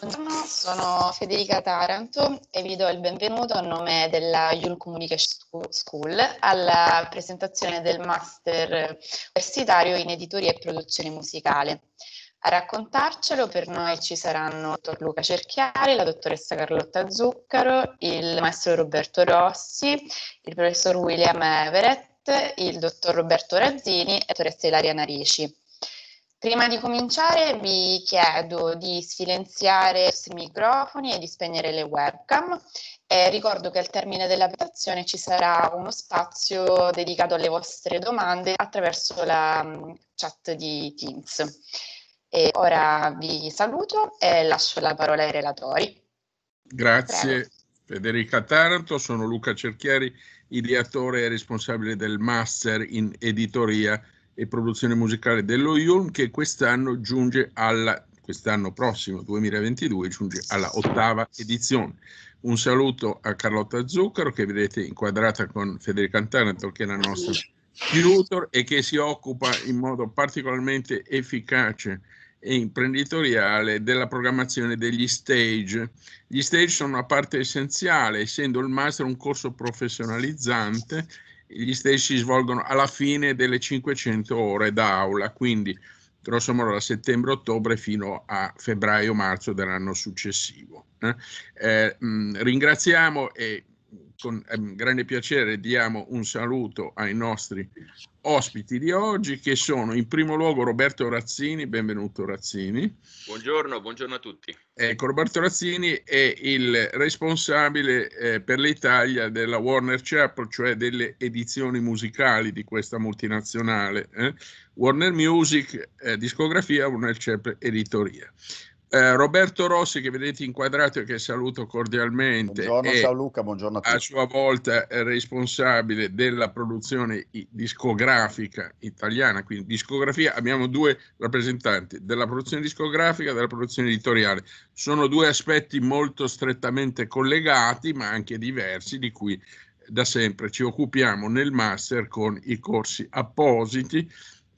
Buongiorno, sono Federica Taranto e vi do il benvenuto a nome della Yul Communication School alla presentazione del Master Universitario in Editoria e Produzione Musicale. A raccontarcelo per noi ci saranno il dottor Luca Cerchiari, la dottoressa Carlotta Zuccaro, il maestro Roberto Rossi, il professor William Everett, il dottor Roberto Razzini e la dottoressa Ilaria Narici. Prima di cominciare vi chiedo di silenziare i vostri microfoni e di spegnere le webcam. Eh, ricordo che al termine della presentazione ci sarà uno spazio dedicato alle vostre domande attraverso la um, chat di Teams. E ora vi saluto e lascio la parola ai relatori. Grazie Prego. Federica Taranto, sono Luca Cerchieri, ideatore e responsabile del Master in Editoria e produzione musicale dello IULM che quest'anno giunge alla quest'anno prossimo 2022 giunge alla ottava edizione. Un saluto a Carlotta Zuccaro che vedete inquadrata con Federica Antanato che è la nostra tutor e che si occupa in modo particolarmente efficace e imprenditoriale della programmazione degli stage. Gli stage sono una parte essenziale, essendo il master un corso professionalizzante gli stessi svolgono alla fine delle 500 ore d'aula, quindi grosso modo da settembre-ottobre fino a febbraio-marzo dell'anno successivo. Eh. eh, mh, ringraziamo e con ehm, grande piacere diamo un saluto ai nostri ospiti di oggi che sono in primo luogo Roberto Razzini, benvenuto Razzini. Buongiorno, buongiorno a tutti. Ecco, Roberto Razzini è il responsabile eh, per l'Italia della Warner Chapel, cioè delle edizioni musicali di questa multinazionale, eh? Warner Music, eh, discografia, Warner Chapel, editoria. Eh, Roberto Rossi, che vedete inquadrato e che saluto cordialmente, buongiorno, ciao Luca, buongiorno a, tutti. a, sua volta è responsabile della produzione discografica italiana, quindi discografia, abbiamo due rappresentanti della produzione discografica e della produzione editoriale. Sono due aspetti molto strettamente collegati, ma anche diversi, di cui da sempre ci occupiamo nel master con i corsi appositi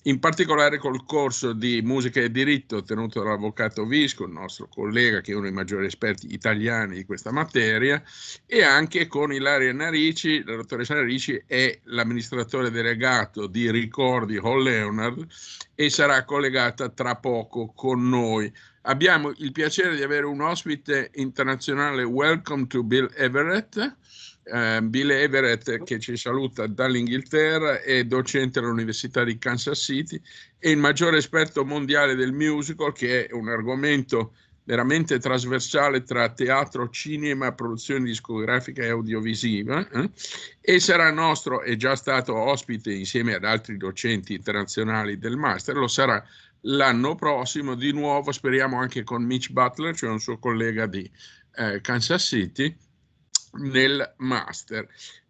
in particolare col corso di musica e diritto tenuto dall'avvocato Visco, il nostro collega che è uno dei maggiori esperti italiani di questa materia, e anche con Ilaria Narici, la dottoressa Narici è l'amministratore delegato di Ricordi Hall Leonard e sarà collegata tra poco con noi. Abbiamo il piacere di avere un ospite internazionale, Welcome to Bill Everett, eh, Bill Everett che ci saluta dall'Inghilterra, è docente all'Università di Kansas City e il maggiore esperto mondiale del musical che è un argomento veramente trasversale tra teatro, cinema, produzione discografica e audiovisiva eh? e sarà nostro, è già stato ospite insieme ad altri docenti internazionali del master, lo sarà l'anno prossimo di nuovo, speriamo anche con Mitch Butler, cioè un suo collega di eh, Kansas City, nel master.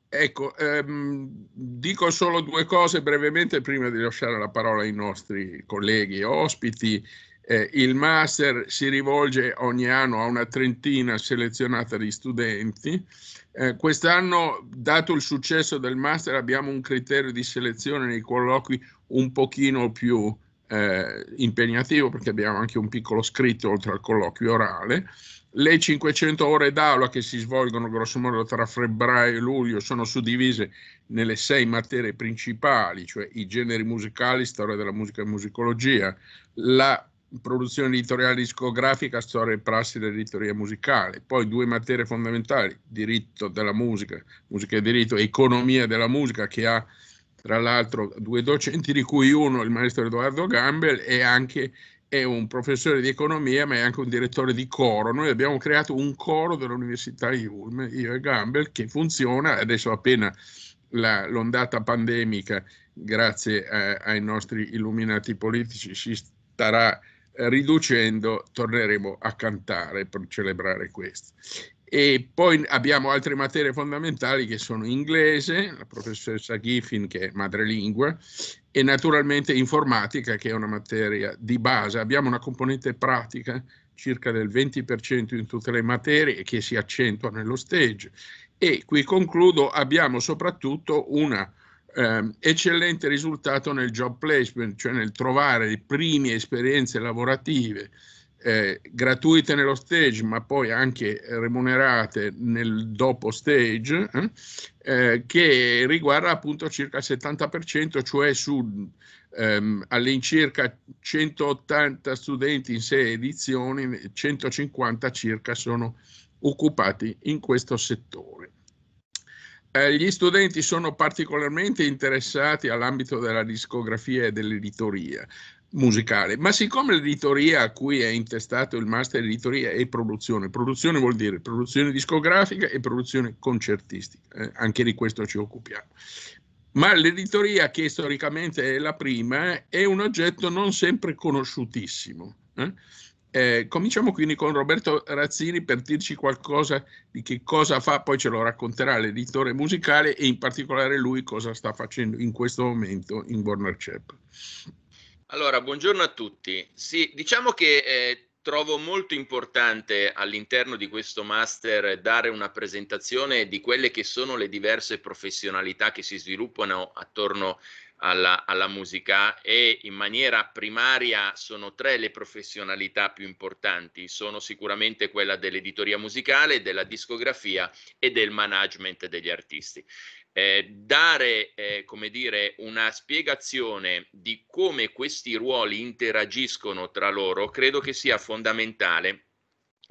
Ecco, ehm, dico solo due cose brevemente prima di lasciare la parola ai nostri colleghi ospiti. Eh, il master si rivolge ogni anno a una trentina selezionata di studenti. Eh, quest'anno, dato il successo del master, abbiamo un criterio di selezione nei colloqui un pochino più eh, impegnativo perché abbiamo anche un piccolo scritto oltre al colloquio orale. Le 500 ore d'aula che si svolgono grossomodo tra febbraio e luglio sono suddivise nelle sei materie principali, cioè i generi musicali, storia della musica e musicologia, la produzione editoriale discografica, storia e prassi dell'editoria musicale, poi due materie fondamentali, diritto della musica, musica e diritto, economia della musica che ha tra l'altro due docenti di cui uno, il maestro Edoardo Gambel, è anche è un professore di economia ma è anche un direttore di coro. Noi abbiamo creato un coro dell'Università di Ulm, io e Gambel, che funziona adesso appena la, l'ondata pandemica, grazie a, eh, ai nostri illuminati politici, si starà riducendo, torneremo a cantare per celebrare questo. E poi abbiamo altre materie fondamentali che sono inglese, la professoressa Giffin che è madrelingua, e naturalmente informatica che è una materia di base. Abbiamo una componente pratica circa del 20% in tutte le materie che si accentua nello stage. E qui concludo, abbiamo soprattutto un eh, eccellente risultato nel job placement, cioè nel trovare le prime esperienze lavorative eh, gratuite nello stage, ma poi anche remunerate nel dopo stage, eh, eh che riguarda appunto circa il 70%, cioè su ehm, all'incirca 180 studenti in sei edizioni, 150 circa sono occupati in questo settore. Eh, gli studenti sono particolarmente interessati all'ambito della discografia e dell'editoria musicale, ma siccome l'editoria a cui è intestato il master editoria è produzione, produzione vuol dire produzione discografica e produzione concertistica, eh, anche di questo ci occupiamo. Ma l'editoria che storicamente è la prima è un oggetto non sempre conosciutissimo. Eh? Eh, cominciamo quindi con Roberto Razzini per dirci qualcosa di che cosa fa, poi ce lo racconterà l'editore musicale e in particolare lui cosa sta facendo in questo momento in Warner Chap. Allora, buongiorno a tutti. Sì, diciamo che eh, trovo molto importante all'interno di questo master dare una presentazione di quelle che sono le diverse professionalità che si sviluppano attorno alla, alla, musica e in maniera primaria sono tre le professionalità più importanti, sono sicuramente quella dell'editoria musicale, della discografia e del management degli artisti eh, dare, eh, come dire, una spiegazione di come questi ruoli interagiscono tra loro, credo che sia fondamentale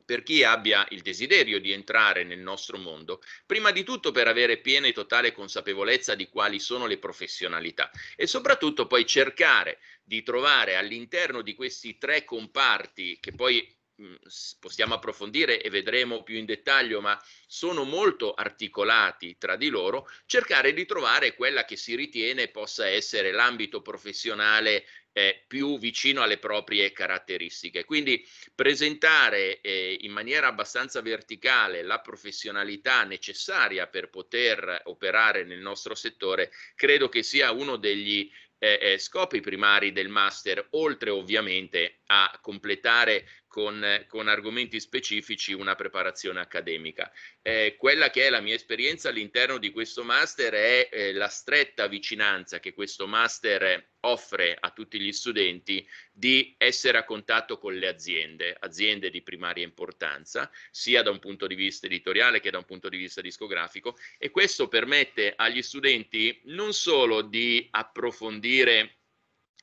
per chi abbia il desiderio di entrare nel nostro mondo, prima di tutto per avere piena e totale consapevolezza di quali sono le professionalità e soprattutto poi cercare di trovare all'interno di questi tre comparti, che poi Mhmm, possiamo approfondire e vedremo più in dettaglio, ma sono molto articolati tra di loro, cercare di trovare quella che si ritiene possa essere l'ambito professionale eh, più vicino alle proprie caratteristiche. Quindi presentare eh, in maniera abbastanza verticale la professionalità necessaria per poter operare nel nostro settore credo che sia uno degli eh, eh scopi primari del master, oltre ovviamente a completare con, eh, con argomenti specifici una preparazione accademica. Eh, quella che è la mia esperienza all'interno di questo master è eh, la stretta vicinanza che questo master offre a tutti gli studenti di essere a contatto con le aziende, aziende di primaria importanza, sia da un punto di vista editoriale che da un punto di vista discografico e questo permette agli studenti non solo di approfondire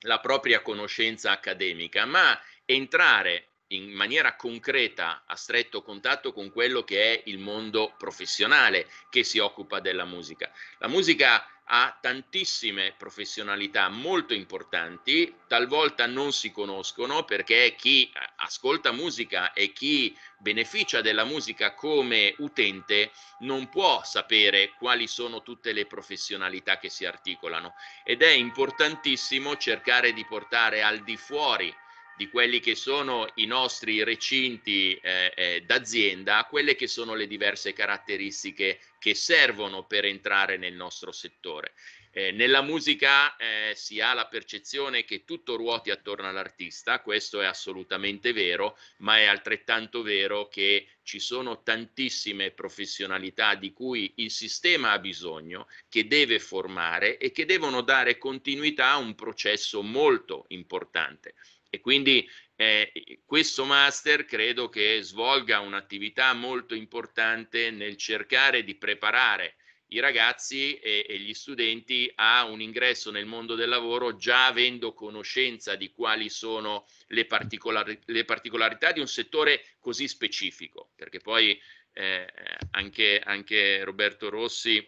la propria conoscenza accademica, ma entrare in maniera concreta a stretto contatto con quello che è il mondo professionale che si occupa della musica. La musica ha tantissime professionalità molto importanti, talvolta non si conoscono perché chi ascolta musica e chi beneficia della musica come utente non può sapere quali sono tutte le professionalità che si articolano ed è importantissimo cercare di portare al di fuori di quelli che sono i nostri recinti eh, eh, d'azienda a quelle che sono le diverse caratteristiche che servono per entrare nel nostro settore. Eh, nella musica eh, si ha la percezione che tutto ruoti attorno all'artista, questo è assolutamente vero, ma è altrettanto vero che ci sono tantissime professionalità di cui il sistema ha bisogno, che deve formare e che devono dare continuità a un processo molto importante. E quindi eh, questo master credo che svolga un'attività molto importante nel cercare di preparare i ragazzi e, e, gli studenti a un ingresso nel mondo del lavoro già avendo conoscenza di quali sono le, particolari, le particolarità di un settore così specifico, perché poi eh, anche, anche Roberto Rossi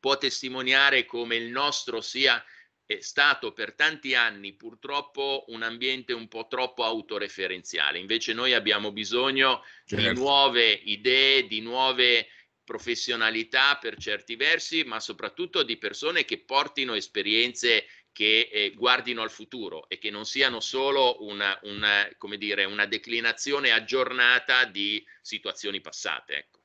può testimoniare come il nostro sia è stato per tanti anni purtroppo un ambiente un po' troppo autoreferenziale. Invece noi abbiamo bisogno certo. di nuove idee, di nuove professionalità per certi versi, ma soprattutto di persone che portino esperienze che eh, guardino al futuro e che non siano solo una, una, dire, una declinazione aggiornata di situazioni passate. Ecco.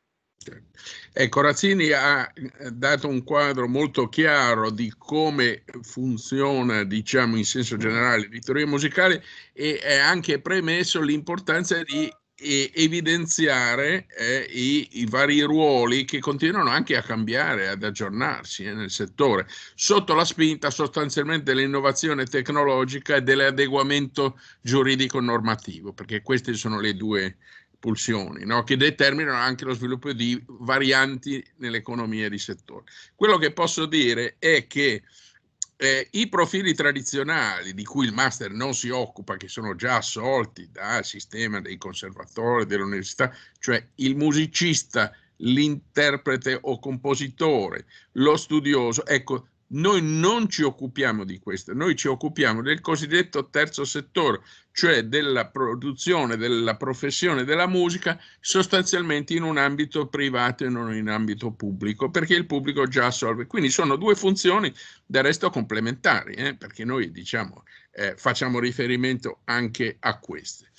Ecco, Razzini ha eh, dato un quadro molto chiaro di come funziona, diciamo in senso generale, l'editoria musicale e ha anche premesso l'importanza di evidenziare eh, i, i, vari ruoli che continuano anche a cambiare, ad aggiornarsi eh, nel settore, sotto la spinta sostanzialmente dell'innovazione tecnologica e dell'adeguamento giuridico-normativo, perché queste sono le due pulsioni, no? che determinano anche lo sviluppo di varianti nell'economia di settore. Quello che posso dire è che eh, i profili tradizionali di cui il master non si occupa, che sono già assolti dal sistema dei conservatori dell'università, cioè il musicista, l'interprete o compositore, lo studioso, ecco, noi non ci occupiamo di questo, noi ci occupiamo del cosiddetto terzo settore, cioè della produzione, della professione della musica, sostanzialmente in un ambito privato e non in ambito pubblico, perché il pubblico già assolve. Quindi sono due funzioni del resto complementari, eh, perché noi diciamo, eh, facciamo riferimento anche a queste.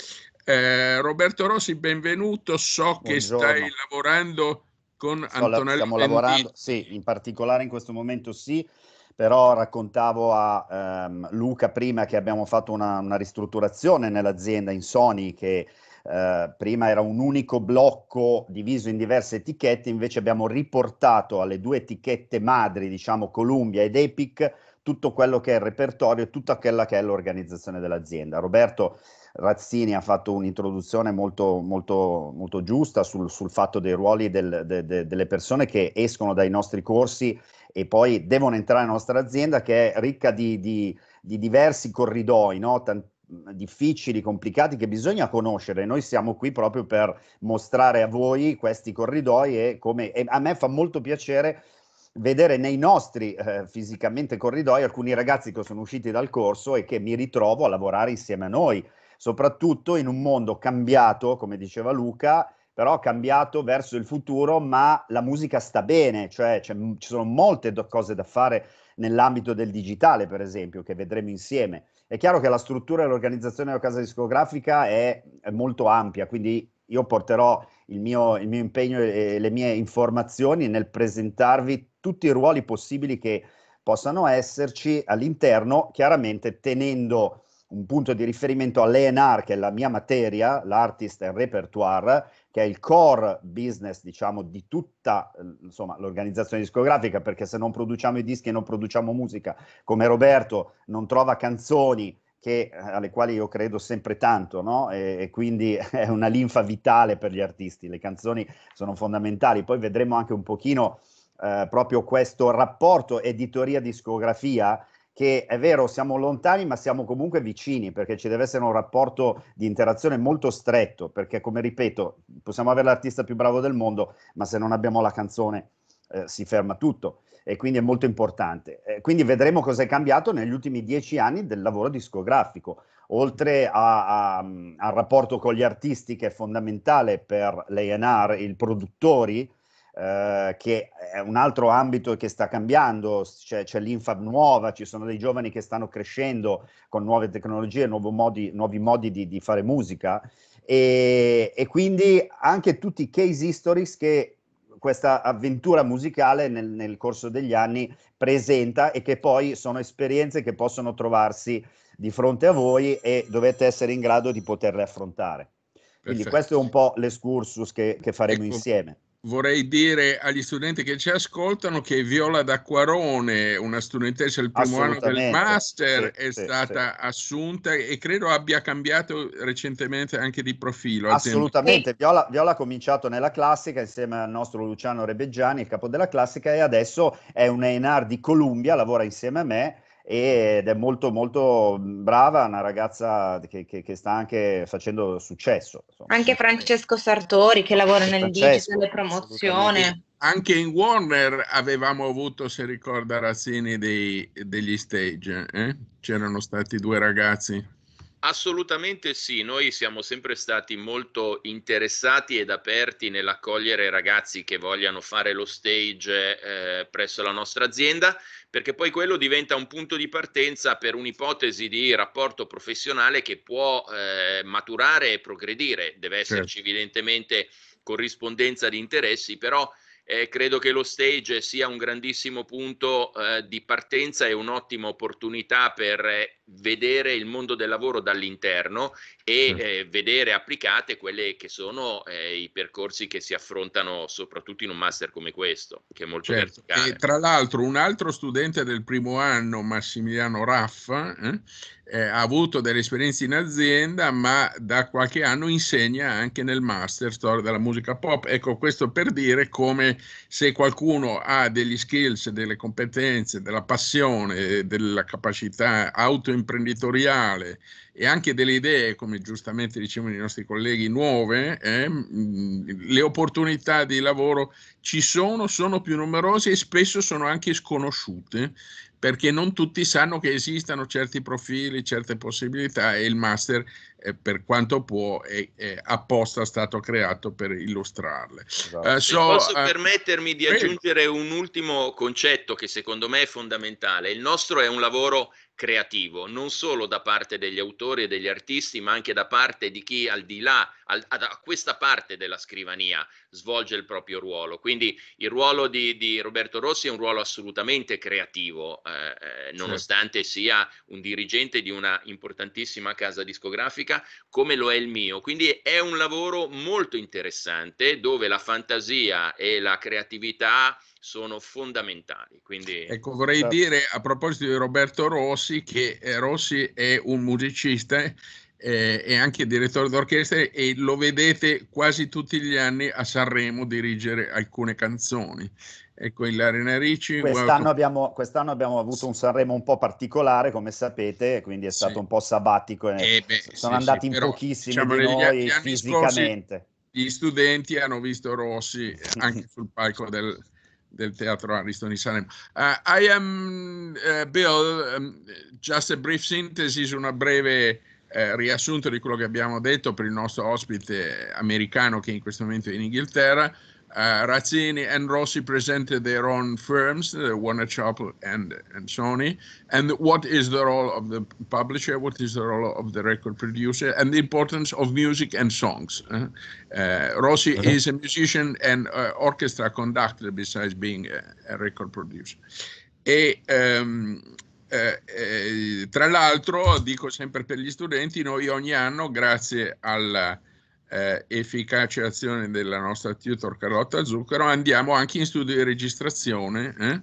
Eh, Roberto Rossi, benvenuto. So Buongiorno. che stai lavorando con Antonella. Stiamo Pendini. lavorando, sì, in particolare in questo momento sì, però raccontavo a ehm, Luca prima che abbiamo fatto una, una ristrutturazione nell'azienda in Sony che eh, prima era un unico blocco diviso in diverse etichette, invece abbiamo riportato alle due etichette madri, diciamo Columbia ed Epic, tutto quello che è il repertorio e tutta quella che è l'organizzazione dell'azienda. Roberto Razzini ha fatto un'introduzione molto, molto, molto giusta sul, sul, fatto dei ruoli del, de, de, delle persone che escono dai nostri corsi e poi devono entrare nella nostra azienda che è ricca di, di, di diversi corridoi, no? Tant- difficili, complicati che bisogna conoscere. Noi siamo qui proprio per mostrare a voi questi corridoi e, come, e a me fa molto piacere vedere nei nostri eh, fisicamente corridoi alcuni ragazzi che sono usciti dal corso e che mi ritrovo a lavorare insieme a noi soprattutto in un mondo cambiato, come diceva Luca, però cambiato verso il futuro, ma la musica sta bene, cioè, cioè ci sono molte do- cose da fare nell'ambito del digitale, per esempio, che vedremo insieme. È chiaro che la struttura e l'organizzazione della casa discografica è, è molto ampia, quindi io porterò il mio, il mio, impegno e le mie informazioni nel presentarvi tutti i ruoli possibili che possano esserci all'interno, chiaramente tenendo un punto di riferimento all'ENR, che è la mia materia, l'artist and repertoire, che è il core business, diciamo, di tutta eh, insomma, l'organizzazione discografica, perché se non produciamo i dischi e non produciamo musica, come Roberto non trova canzoni che, eh, alle quali io credo sempre tanto, no? e, e quindi è una linfa vitale per gli artisti, le canzoni sono fondamentali, poi vedremo anche un pochino eh, proprio questo rapporto editoria-discografia, che è vero, siamo lontani, ma siamo comunque vicini, perché ci deve essere un rapporto di interazione molto stretto, perché come ripeto, possiamo avere l'artista più bravo del mondo, ma se non abbiamo la canzone eh, si ferma tutto e quindi è molto importante. Eh, quindi vedremo cosa è cambiato negli ultimi dieci anni del lavoro discografico, oltre a, a, al rapporto con gli artisti che è fondamentale per l'ANR, i produttori, eh, che è un altro ambito che sta cambiando, c'è, cioè c'è l'Infab nuova, ci sono dei giovani che stanno crescendo con nuove tecnologie, modi, nuovi modi di, di fare musica e, e, quindi anche tutti i case histories che questa avventura musicale nel, nel corso degli anni presenta e che poi sono esperienze che possono trovarsi di fronte a voi e dovete essere in grado di poterle affrontare. Quindi questo è un po' l'escursus che, che faremo ecco, insieme vorrei dire agli studenti che ci ascoltano che Viola D'Acquarone, una studentessa del primo anno del master, sì, è sì, stata sì. assunta e credo abbia cambiato recentemente anche di profilo. Assolutamente, Viola, Viola, ha cominciato nella classica insieme al nostro Luciano Rebeggiani, il capo della classica, e adesso è un ENAR di Columbia, lavora insieme a me ed è molto molto mhmm, brava, una ragazza che, che, che sta anche facendo successo. Insomma. Anche Francesco Sartori che lavora nel digital e promozione. Anche in Warner avevamo avuto, se ricorda Razzini, dei, degli stage, eh? c'erano stati due ragazzi Assolutamente sì, noi siamo sempre stati molto interessati ed aperti nell'accogliere ragazzi che vogliano fare lo stage eh, presso la nostra azienda, perché poi quello diventa un punto di partenza per un'ipotesi di rapporto professionale che può eh, maturare e progredire. Deve certo. esserci certo. evidentemente corrispondenza di interessi, però eh, credo che lo stage sia un grandissimo punto eh, di partenza e un'ottima opportunità per eh, vedere il mondo del lavoro dall'interno e eh, vedere applicate quelli che sono eh, i percorsi che si affrontano soprattutto in un master come questo, che è molto certo. verticale. E tra l'altro un altro studente del primo anno, Massimiliano Raffa, eh, eh, ha avuto delle esperienze in azienda, ma da qualche anno insegna anche nel master storia della musica pop. Ecco, questo per dire come se qualcuno ha degli skills, delle competenze, della passione, eh, della capacità auto imprenditoriale e anche delle idee, come giustamente dicevano i nostri colleghi, nuove, eh, mm, le opportunità di lavoro ci sono, sono più numerose e spesso sono anche sconosciute perché non tutti sanno che esistano certi profili, certe possibilità e il master, eh, per quanto può, è, è, apposta stato creato per illustrarle. Esatto. Uh, so, posso uh, permettermi di prego. aggiungere un ultimo concetto che secondo me è fondamentale. Il nostro è un lavoro creativo, non solo da parte degli autori e degli artisti, ma anche da parte di chi al di là, al, a, questa parte della scrivania, svolge il proprio ruolo. Quindi il ruolo di, di Roberto Rossi è un ruolo assolutamente creativo, eh, eh nonostante sì. sia un dirigente di una importantissima casa discografica come lo è il mio. Quindi è un lavoro molto interessante dove la fantasia e la creatività sono fondamentali. Quindi... Ecco, vorrei certo. dire a proposito di Roberto Rossi che eh, Rossi è un musicista eh, è anche direttore d'orchestra e lo vedete quasi tutti gli anni a Sanremo dirigere alcune canzoni. Ecco il Larina Ricci. Quest'anno, abbiamo, quest'anno abbiamo avuto sì. un Sanremo un po' particolare, come sapete, quindi è stato sì. un po' sabbatico. Eh beh, sono sì, andati in però, pochissimi diciamo, di noi gli, gli fisicamente. Scorsi, gli studenti hanno visto Rossi anche sul palco del, del Teatro Ariston di Sanremo. Uh, I am uh, Bill, um, just a brief synthesis, una breve eh, riassunto di quello che abbiamo detto per il nostro ospite americano che in questo momento è in Inghilterra. Uh, Razzini and Rossi presented their own firms, uh, Warner Chappell and, and Sony, and what is the role of the publisher, what is the role of the record producer, and the importance of music and songs. Uh, Rossi is a musician and uh, orchestra conductor besides being a, a record producer. E, um, eh, tra l'altro, dico sempre per gli studenti, noi ogni anno, grazie alla eh, efficace azione della nostra tutor Carlotta Zucchero, andiamo anche in studio di registrazione eh?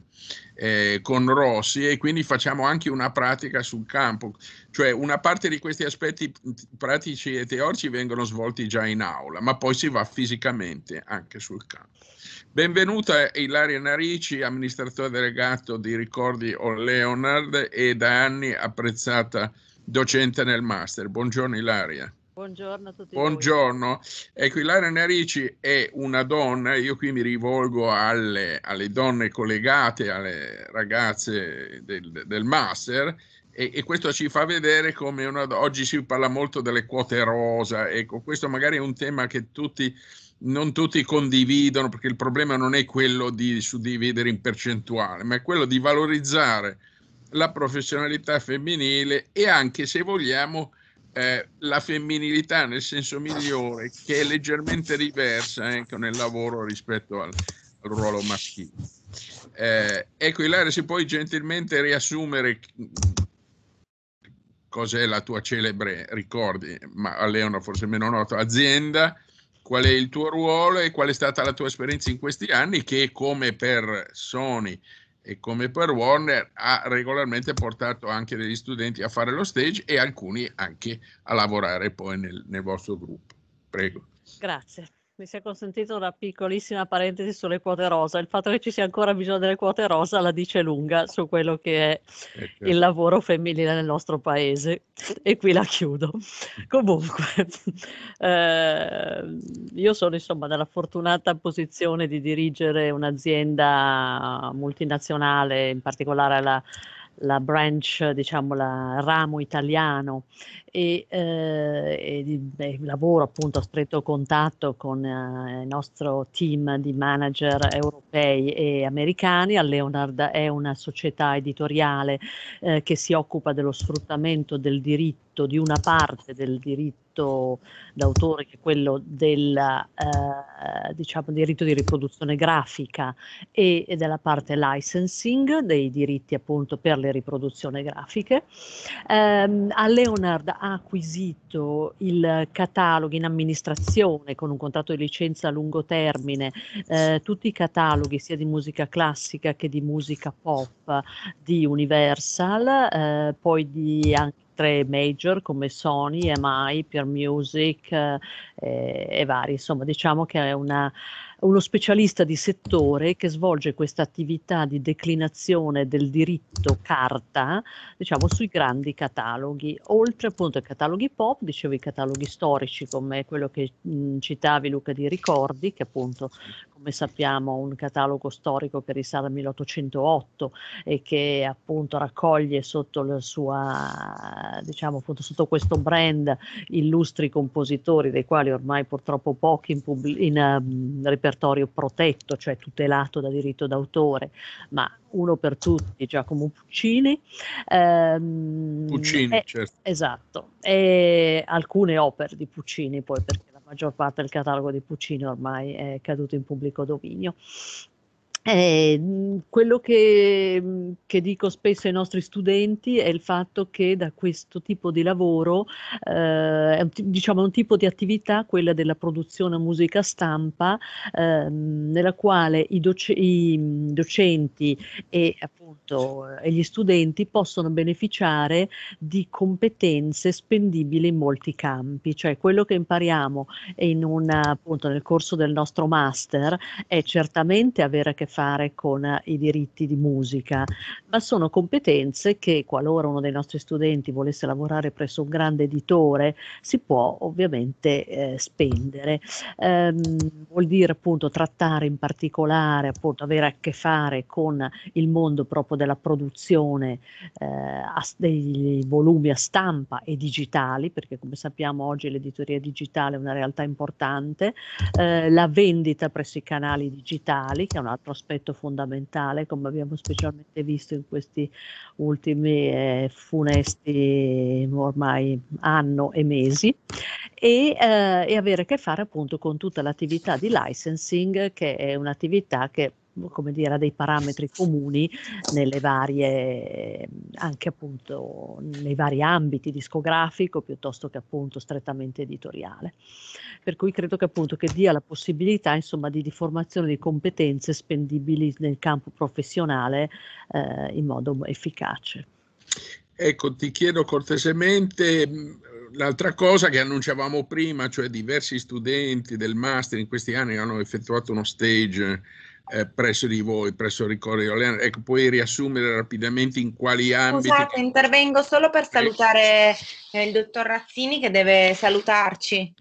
Eh, con Rossi e quindi facciamo anche una pratica sul campo, cioè una parte di questi aspetti pratici e teorici vengono svolti già in aula, ma poi si va fisicamente anche sul campo. Benvenuta Ilaria Narici, amministratore delegato di Ricordi o Leonard e da anni apprezzata docente nel master. Buongiorno Ilaria. Buongiorno a tutti. Buongiorno, Ecco, Equilara Narici è una donna, io qui mi rivolgo alle, alle donne collegate, alle ragazze del, del master, e, e, questo ci fa vedere come una, oggi si parla molto delle quote rosa, ecco, questo magari è un tema che tutti, non tutti condividono, perché il problema non è quello di suddividere in percentuale, ma è quello di valorizzare la professionalità femminile e anche se vogliamo eh, la femminilità nel senso migliore che è leggermente diversa eh, ecco, nel lavoro rispetto al, al ruolo maschile. Eh, ecco Ilaria, se puoi gentilmente riassumere mm, cos'è la tua celebre, ricordi, ma a Leona forse meno nota, azienda, qual è il tuo ruolo e qual è stata la tua esperienza in questi anni che come per Sony e come per Warner ha regolarmente portato anche degli studenti a fare lo stage e alcuni anche a lavorare poi nel, nel vostro gruppo. Prego. Grazie mi si è consentito una piccolissima parentesi sulle quote rosa. Il fatto che ci sia ancora bisogno delle quote rosa la dice lunga su quello che è eh, certo. il lavoro femminile nel nostro paese. E qui la chiudo. Comunque, eh, io sono insomma nella fortunata posizione di dirigere un'azienda multinazionale, in particolare la la branch, diciamo, la ramo italiano e, eh, e, e, lavoro appunto a stretto contatto con eh, il nostro team di manager europei e americani. A Leonard è una società editoriale eh, che si occupa dello sfruttamento del diritto diritto, di una parte del diritto d'autore che è quello del eh, diciamo, diritto di riproduzione grafica e, e, della parte licensing dei diritti appunto per le riproduzioni grafiche. Eh, a Leonard ha acquisito il catalogo in amministrazione con un contratto di licenza a lungo termine, eh, tutti i cataloghi sia di musica classica che di musica pop di Universal, eh, poi di anche altre major come Sony, EMI, Pure Music eh, e vari. Insomma, diciamo che è una uno specialista di settore che svolge questa attività di declinazione del diritto carta, diciamo, sui grandi cataloghi, oltre appunto ai cataloghi pop, dicevo i cataloghi storici come quello che mh, citavi Luca di Ricordi, che appunto come sappiamo è un catalogo storico che risale al 1808 e che appunto raccoglie sotto la sua diciamo appunto sotto questo brand illustri compositori dei quali ormai purtroppo pochi in, pubblic- in uh, repertorio repertorio protetto, cioè tutelato da diritto d'autore, ma uno per tutti, Giacomo Puccini. Ehm, Puccini, e, eh, certo. Esatto, e alcune opere di Puccini poi perché la maggior parte del catalogo di Puccini ormai è caduto in pubblico dominio. Eh, quello che, che, dico spesso ai nostri studenti è il fatto che da questo tipo di lavoro, eh, è un, diciamo un tipo di attività, quella della produzione musica stampa, eh, nella quale i, doc i, docenti e appunto e eh, gli studenti possono beneficiare di competenze spendibili in molti campi, cioè quello che impariamo in una, appunto, nel corso del nostro master è certamente avere a che fare fare con eh, i diritti di musica, ma sono competenze che qualora uno dei nostri studenti volesse lavorare presso un grande editore si può ovviamente eh, spendere. Ehm, vuol dire appunto trattare in particolare, appunto avere a che fare con il mondo proprio della produzione eh, a, dei volumi a stampa e digitali, perché come sappiamo oggi l'editoria digitale è una realtà importante, eh, la vendita presso i canali digitali, che è un altro aspetto aspetto fondamentale, come abbiamo specialmente visto in questi ultimi eh, funesti ormai anno e mesi, e, eh, e avere a che fare appunto con tutta l'attività di licensing, che è un'attività che come dire, a dei parametri comuni nelle varie, anche appunto nei vari ambiti discografico piuttosto che appunto strettamente editoriale. Per cui credo che appunto che dia la possibilità insomma di, formazione di competenze spendibili nel campo professionale eh, in modo efficace. Ecco, ti chiedo cortesemente mm, l'altra cosa che annunciavamo prima, cioè diversi studenti del master in questi anni hanno effettuato uno stage eh, presso di voi, presso Ricorio Leano. Ecco, puoi riassumere rapidamente in quali ambiti. Scusate, intervengo solo per salutare eh, il dottor Razzini che deve salutarci.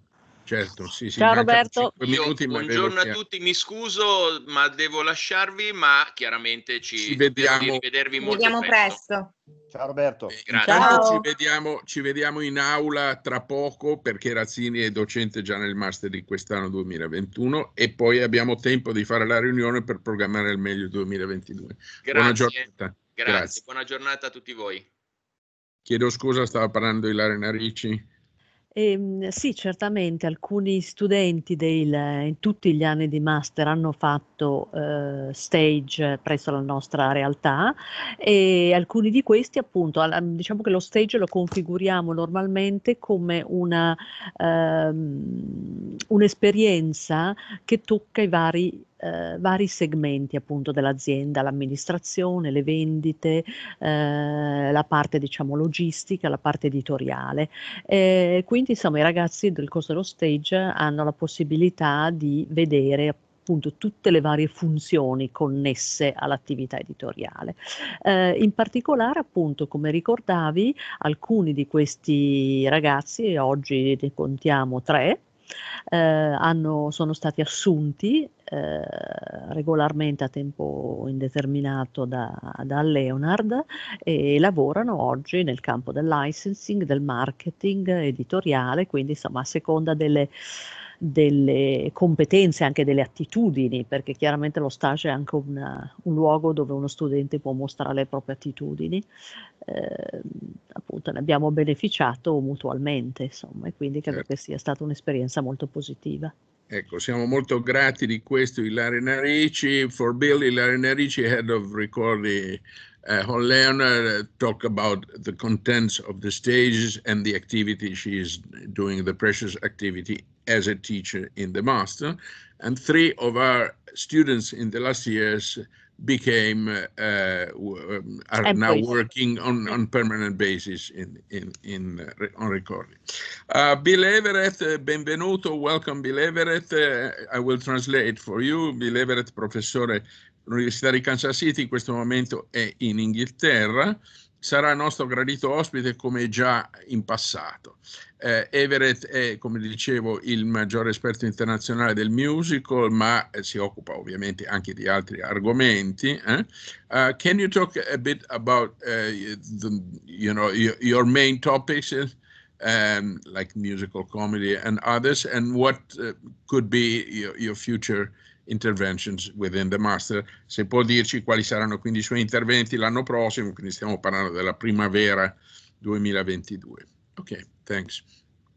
Certo, sì, sì, Ciao Roberto. Io, buongiorno a tutti, mi scuso, ma devo lasciarvi, ma chiaramente ci, ci vediamo, ci molto vediamo presto. presto. Ciao Roberto. Eh, Ciao. Ci, vediamo, ci, vediamo, in aula tra poco perché Razzini è docente già nel master di quest'anno 2021 e poi abbiamo tempo di fare la riunione per programmare al meglio il 2022. Grazie. Buona giornata. Grazie. Grazie. Buona giornata a tutti voi. Chiedo scusa, stava parlando di Ilaria Narici. Ehm, sì, certamente alcuni studenti del, in tutti gli anni di master hanno fatto questo eh, stage presso la nostra realtà e alcuni di questi appunto diciamo che lo stage lo configuriamo normalmente come una, ehm, un'esperienza che tocca i vari eh, vari segmenti appunto dell'azienda, l'amministrazione, le vendite, eh, la parte diciamo logistica, la parte editoriale. Eh, quindi insomma i ragazzi del corso dello stage hanno la possibilità di vedere appunto appunto tutte le varie funzioni connesse all'attività editoriale. Eh, in particolare appunto come ricordavi alcuni di questi ragazzi, oggi ne contiamo tre, eh, hanno, sono stati assunti eh, regolarmente a tempo indeterminato da, da, Leonard e lavorano oggi nel campo del licensing, del marketing editoriale, quindi insomma a seconda delle delle competenze, anche delle attitudini, perché chiaramente lo stage è anche una, un luogo dove uno studente può mostrare le proprie attitudini, eh, appunto ne abbiamo beneficiato mutualmente, insomma, e quindi credo certo. che sia stata un'esperienza molto positiva. Ecco, siamo molto grati di questo Ilaria Narici. For Bill, Ilaria Narici, head of recording uh, eh, Holena, uh, eh, talk about the contents of the stages and the activity she is doing, the precious activity as a teacher in the master. And three of our students in the last years became uh, um, are now working on, on permanent basis in in in uh, on recording. Uh, Bill Everett, benvenuto, welcome Bill Everett. I will translate for you. Bill Everett, professore all'Università di Kansas City, in questo momento è in Inghilterra sarà nostro gradito ospite come già in passato. Eh, Everett è, come dicevo, il maggiore esperto internazionale del musical, ma eh, si occupa ovviamente anche di altri argomenti. Eh? Uh, can you talk a bit about uh, the, you know, your, your main topics? Um, like musical comedy and others, and what uh, could be your, your future interventions within the master. Se può dirci quali saranno quindi i suoi interventi l'anno prossimo, quindi stiamo parlando della primavera 2022. Okay, thanks.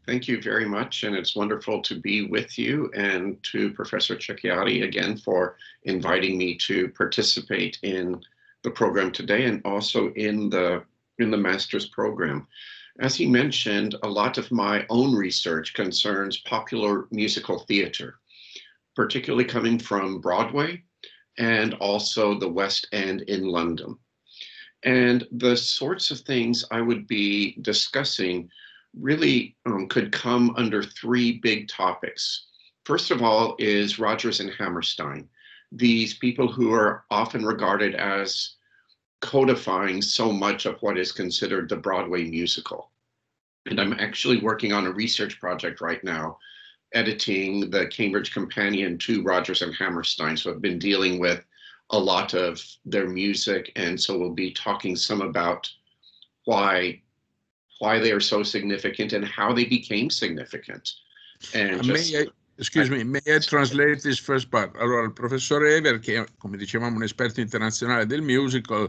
Thank you very much, and it's wonderful to be with you and to Professor Cecchetti again for inviting me to participate in the program today and also in the in the master's program. As he mentioned, a lot of my own research concerns popular musical theater particularly coming from Broadway and also the West End in London. And the sorts of things I would be discussing really um, could come under three big topics. First of all is Rogers and Hammerstein, these people who are often regarded as codifying so much of what is considered the Broadway musical. And I'm actually working on a research project right now editing the Cambridge Companion to Rogers and Hammerstein. So I've been dealing with a lot of their music, and so we'll be talking some about why why they are so significant and how they became significant. And just, may I, excuse I, me, may I translate this first part? Allora, il professor Ever, che come dicevamo un esperto internazionale del musical,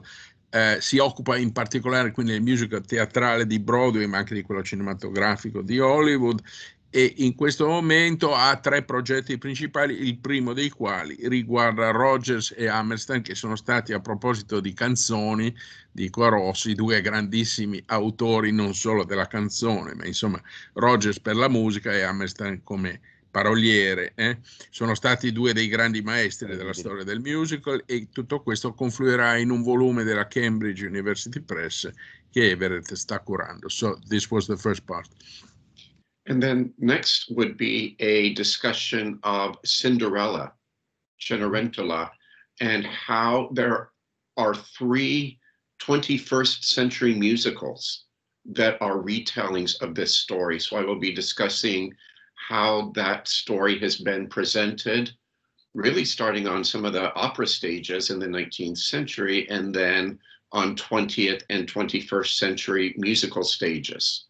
eh, si occupa in particolare quindi del musical teatrale di Broadway, ma anche di quello cinematografico di Hollywood e in questo momento ha tre progetti principali, il primo dei quali riguarda Rogers e Hammerstein, che sono stati a proposito di canzoni di Quarossi, due grandissimi autori non solo della canzone, ma insomma Rogers per la musica e Hammerstein come paroliere. Eh? Sono stati due dei grandi maestri della storia del musical e tutto questo confluirà in un volume della Cambridge University Press che Everett sta curando. So, this was the first part. And then next would be a discussion of Cinderella, Cenerentola, and how there are three 21st century musicals that are retellings of this story. So I will be discussing how that story has been presented, really starting on some of the opera stages in the 19th century and then on 20th and 21st century musical stages.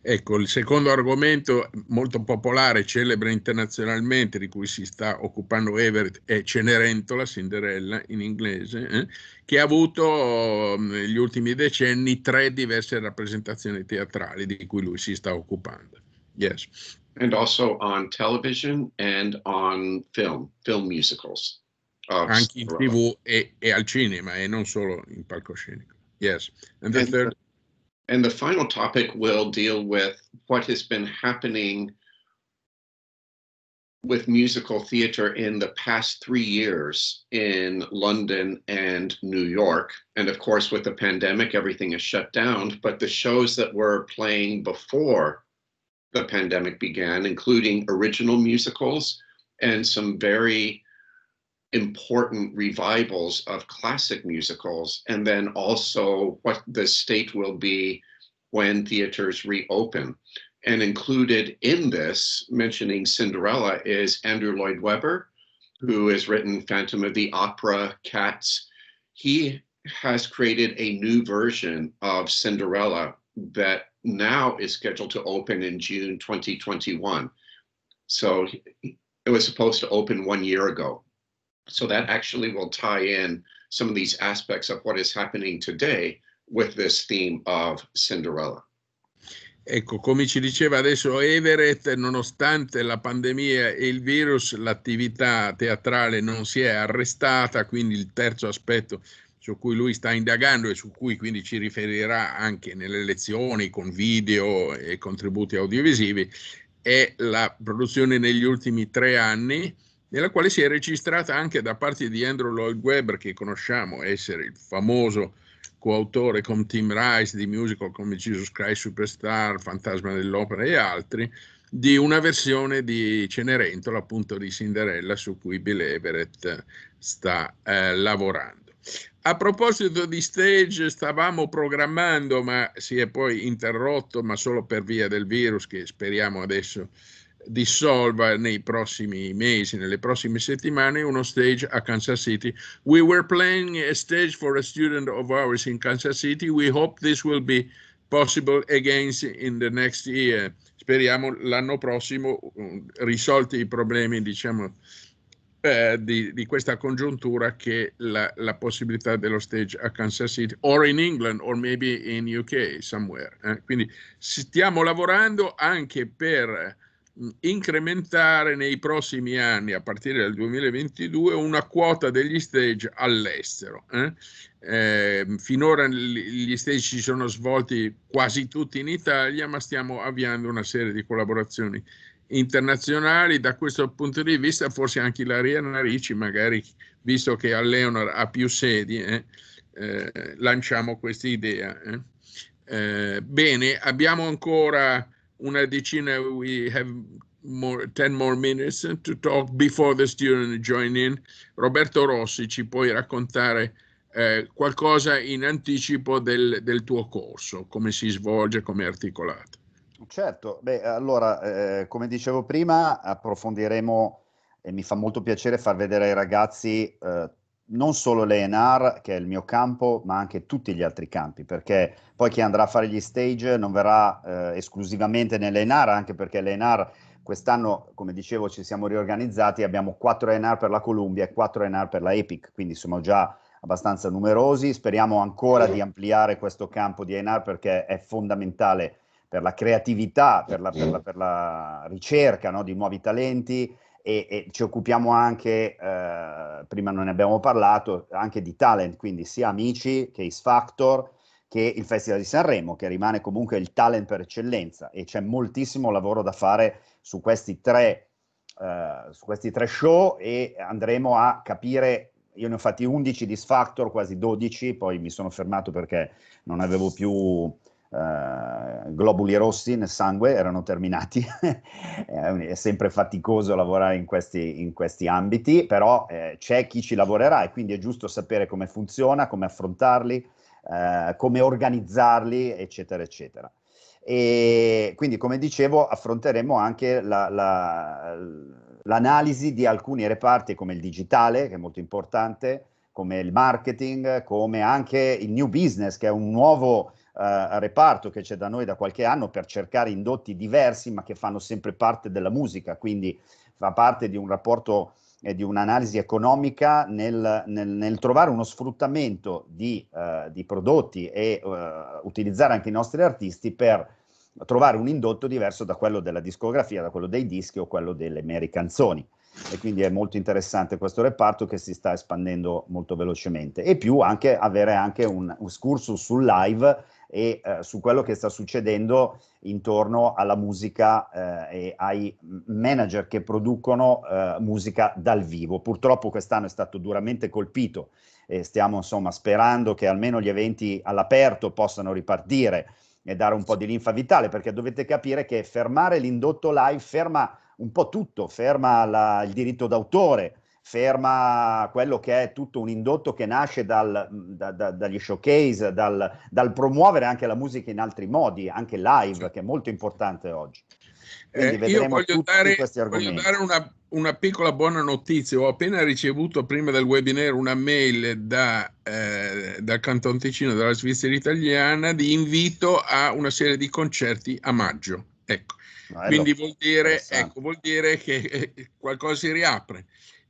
Ecco, il secondo argomento molto popolare, celebre internazionalmente, di cui si sta occupando Everett, è Cenerentola, Cinderella in inglese, eh, che ha avuto mm, negli ultimi decenni tre diverse rappresentazioni teatrali di cui lui si sta occupando. Yes. And also on television and on film, film musicals. Anche in tv e, e, al cinema, e non solo in palcoscenico. Yes. And the and third... And the final topic will deal with what has been happening with musical theater in the past three years in London and New York. And of course, with the pandemic, everything is shut down. But the shows that were playing before the pandemic began, including original musicals and some very important revivals of classic musicals, and then also what the state will be when theaters reopen. And included in this, mentioning Cinderella, is Andrew Lloyd Webber, who has written Phantom of the Opera, Cats. He has created a new version of Cinderella that now is scheduled to open in June 2021. So it was supposed to open one year ago. So that actually will tie in some of these aspects of what is happening today with this theme of Cinderella. Ecco, come ci diceva adesso Everett, nonostante la pandemia e il virus, l'attività teatrale non si è arrestata, quindi il terzo aspetto su cui lui sta indagando e su cui quindi ci riferirà anche nelle lezioni con video e contributi audiovisivi, è la produzione negli ultimi tre anni nella quale si è registrata anche da parte di Andrew Lloyd Webber, che conosciamo essere il famoso coautore con Tim Rice di musical come Jesus Christ Superstar, Fantasma dell'Opera e altri, di una versione di Cenerentola, appunto di Cinderella, su cui Bill Everett sta eh, lavorando. A proposito di stage, stavamo programmando, ma si è poi interrotto, ma solo per via del virus che speriamo adesso eh, dissolva nei prossimi mesi, nelle prossime settimane, uno stage a Kansas City. We were playing a stage for a student of ours in Kansas City. We hope this will be possible again in the next year. Speriamo l'anno prossimo mm, risolti i problemi, diciamo, eh, di, di, questa congiuntura che la, la, possibilità dello stage a Kansas City or in England or maybe in UK somewhere. Eh? Quindi stiamo lavorando anche per Mm, incrementare nei prossimi anni, a partire dal 2022, una quota degli stage all'estero. Eh? Eh, finora gli stage si sono svolti quasi tutti in Italia, ma stiamo avviando una serie di collaborazioni internazionali. Da questo punto di vista, forse anche la Narici, magari visto che a Leonor ha più sedi, eh, eh lanciamo questa idea. Eh? Eh, bene, abbiamo ancora una decina, we have more, 10 more minutes to talk before the student join in. Roberto Rossi, ci puoi raccontare eh, qualcosa in anticipo del, del, tuo corso, come si svolge, come è articolato? Certo, beh, allora, eh, come dicevo prima, approfondiremo e mi fa molto piacere far vedere ai ragazzi eh, non solo l'ENAR, che è il mio campo, ma anche tutti gli altri campi, perché poi chi andrà a fare gli stage non verrà eh, esclusivamente nell'ENAR, anche perché l'ENAR quest'anno, come dicevo, ci siamo riorganizzati, abbiamo 4 ENAR per la Columbia e 4 ENAR per la EPIC, quindi siamo già abbastanza numerosi, speriamo ancora di ampliare questo campo di ENAR perché è fondamentale per la creatività, per la, per la, per la ricerca no, di nuovi talenti, e, ci occupiamo anche, eh, prima non ne abbiamo parlato, anche di talent, quindi sia Amici che X Factor che il Festival di Sanremo, che rimane comunque il talent per eccellenza e c'è moltissimo lavoro da fare su questi tre, eh, su questi tre show e andremo a capire io ne ho fatti 11 di Factor, quasi 12, poi mi sono fermato perché non avevo più eh, globuli rossi nel sangue erano terminati. Eh, è sempre faticoso lavorare in questi, in questi ambiti, però eh, c'è chi ci lavorerà e quindi è giusto sapere come funziona, come affrontarli, eh, come organizzarli, eccetera, eccetera. E quindi, come dicevo, affronteremo anche la, la, l'analisi di alcuni reparti come il digitale, che è molto importante, come il marketing, come anche il new business, che è un nuovo eh, reparto che c'è da noi da qualche anno per cercare indotti diversi ma che fanno sempre parte della musica, quindi fa parte di un rapporto e di un'analisi economica nel, nel, nel, trovare uno sfruttamento di, eh, di prodotti e eh, utilizzare anche i nostri artisti per trovare un indotto diverso da quello della discografia, da quello dei dischi o quello delle mere canzoni e quindi è molto interessante questo reparto che si sta espandendo molto velocemente e più anche avere anche un, un excursus sul live e eh, su quello che sta succedendo intorno alla musica eh, e ai manager che producono eh, musica dal vivo. Purtroppo quest'anno è stato duramente colpito e stiamo insomma sperando che almeno gli eventi all'aperto possano ripartire e dare un po' di linfa vitale perché dovete capire che fermare l'indotto live ferma un po' tutto, ferma la, il diritto d'autore, ferma quello che è tutto un indotto che nasce dal, da, da, dagli showcase, dal, dal, promuovere anche la musica in altri modi, anche live, che è molto importante oggi. Eh, io voglio dare, voglio dare una, una, piccola buona notizia. Ho appena ricevuto prima del webinar una mail da, eh, dal Canton Ticino, dalla Svizzera italiana, di invito a una serie di concerti a maggio. Ecco, Bello. Ah, Quindi vuol dire, ecco, vuol dire che eh, qualcosa si riapre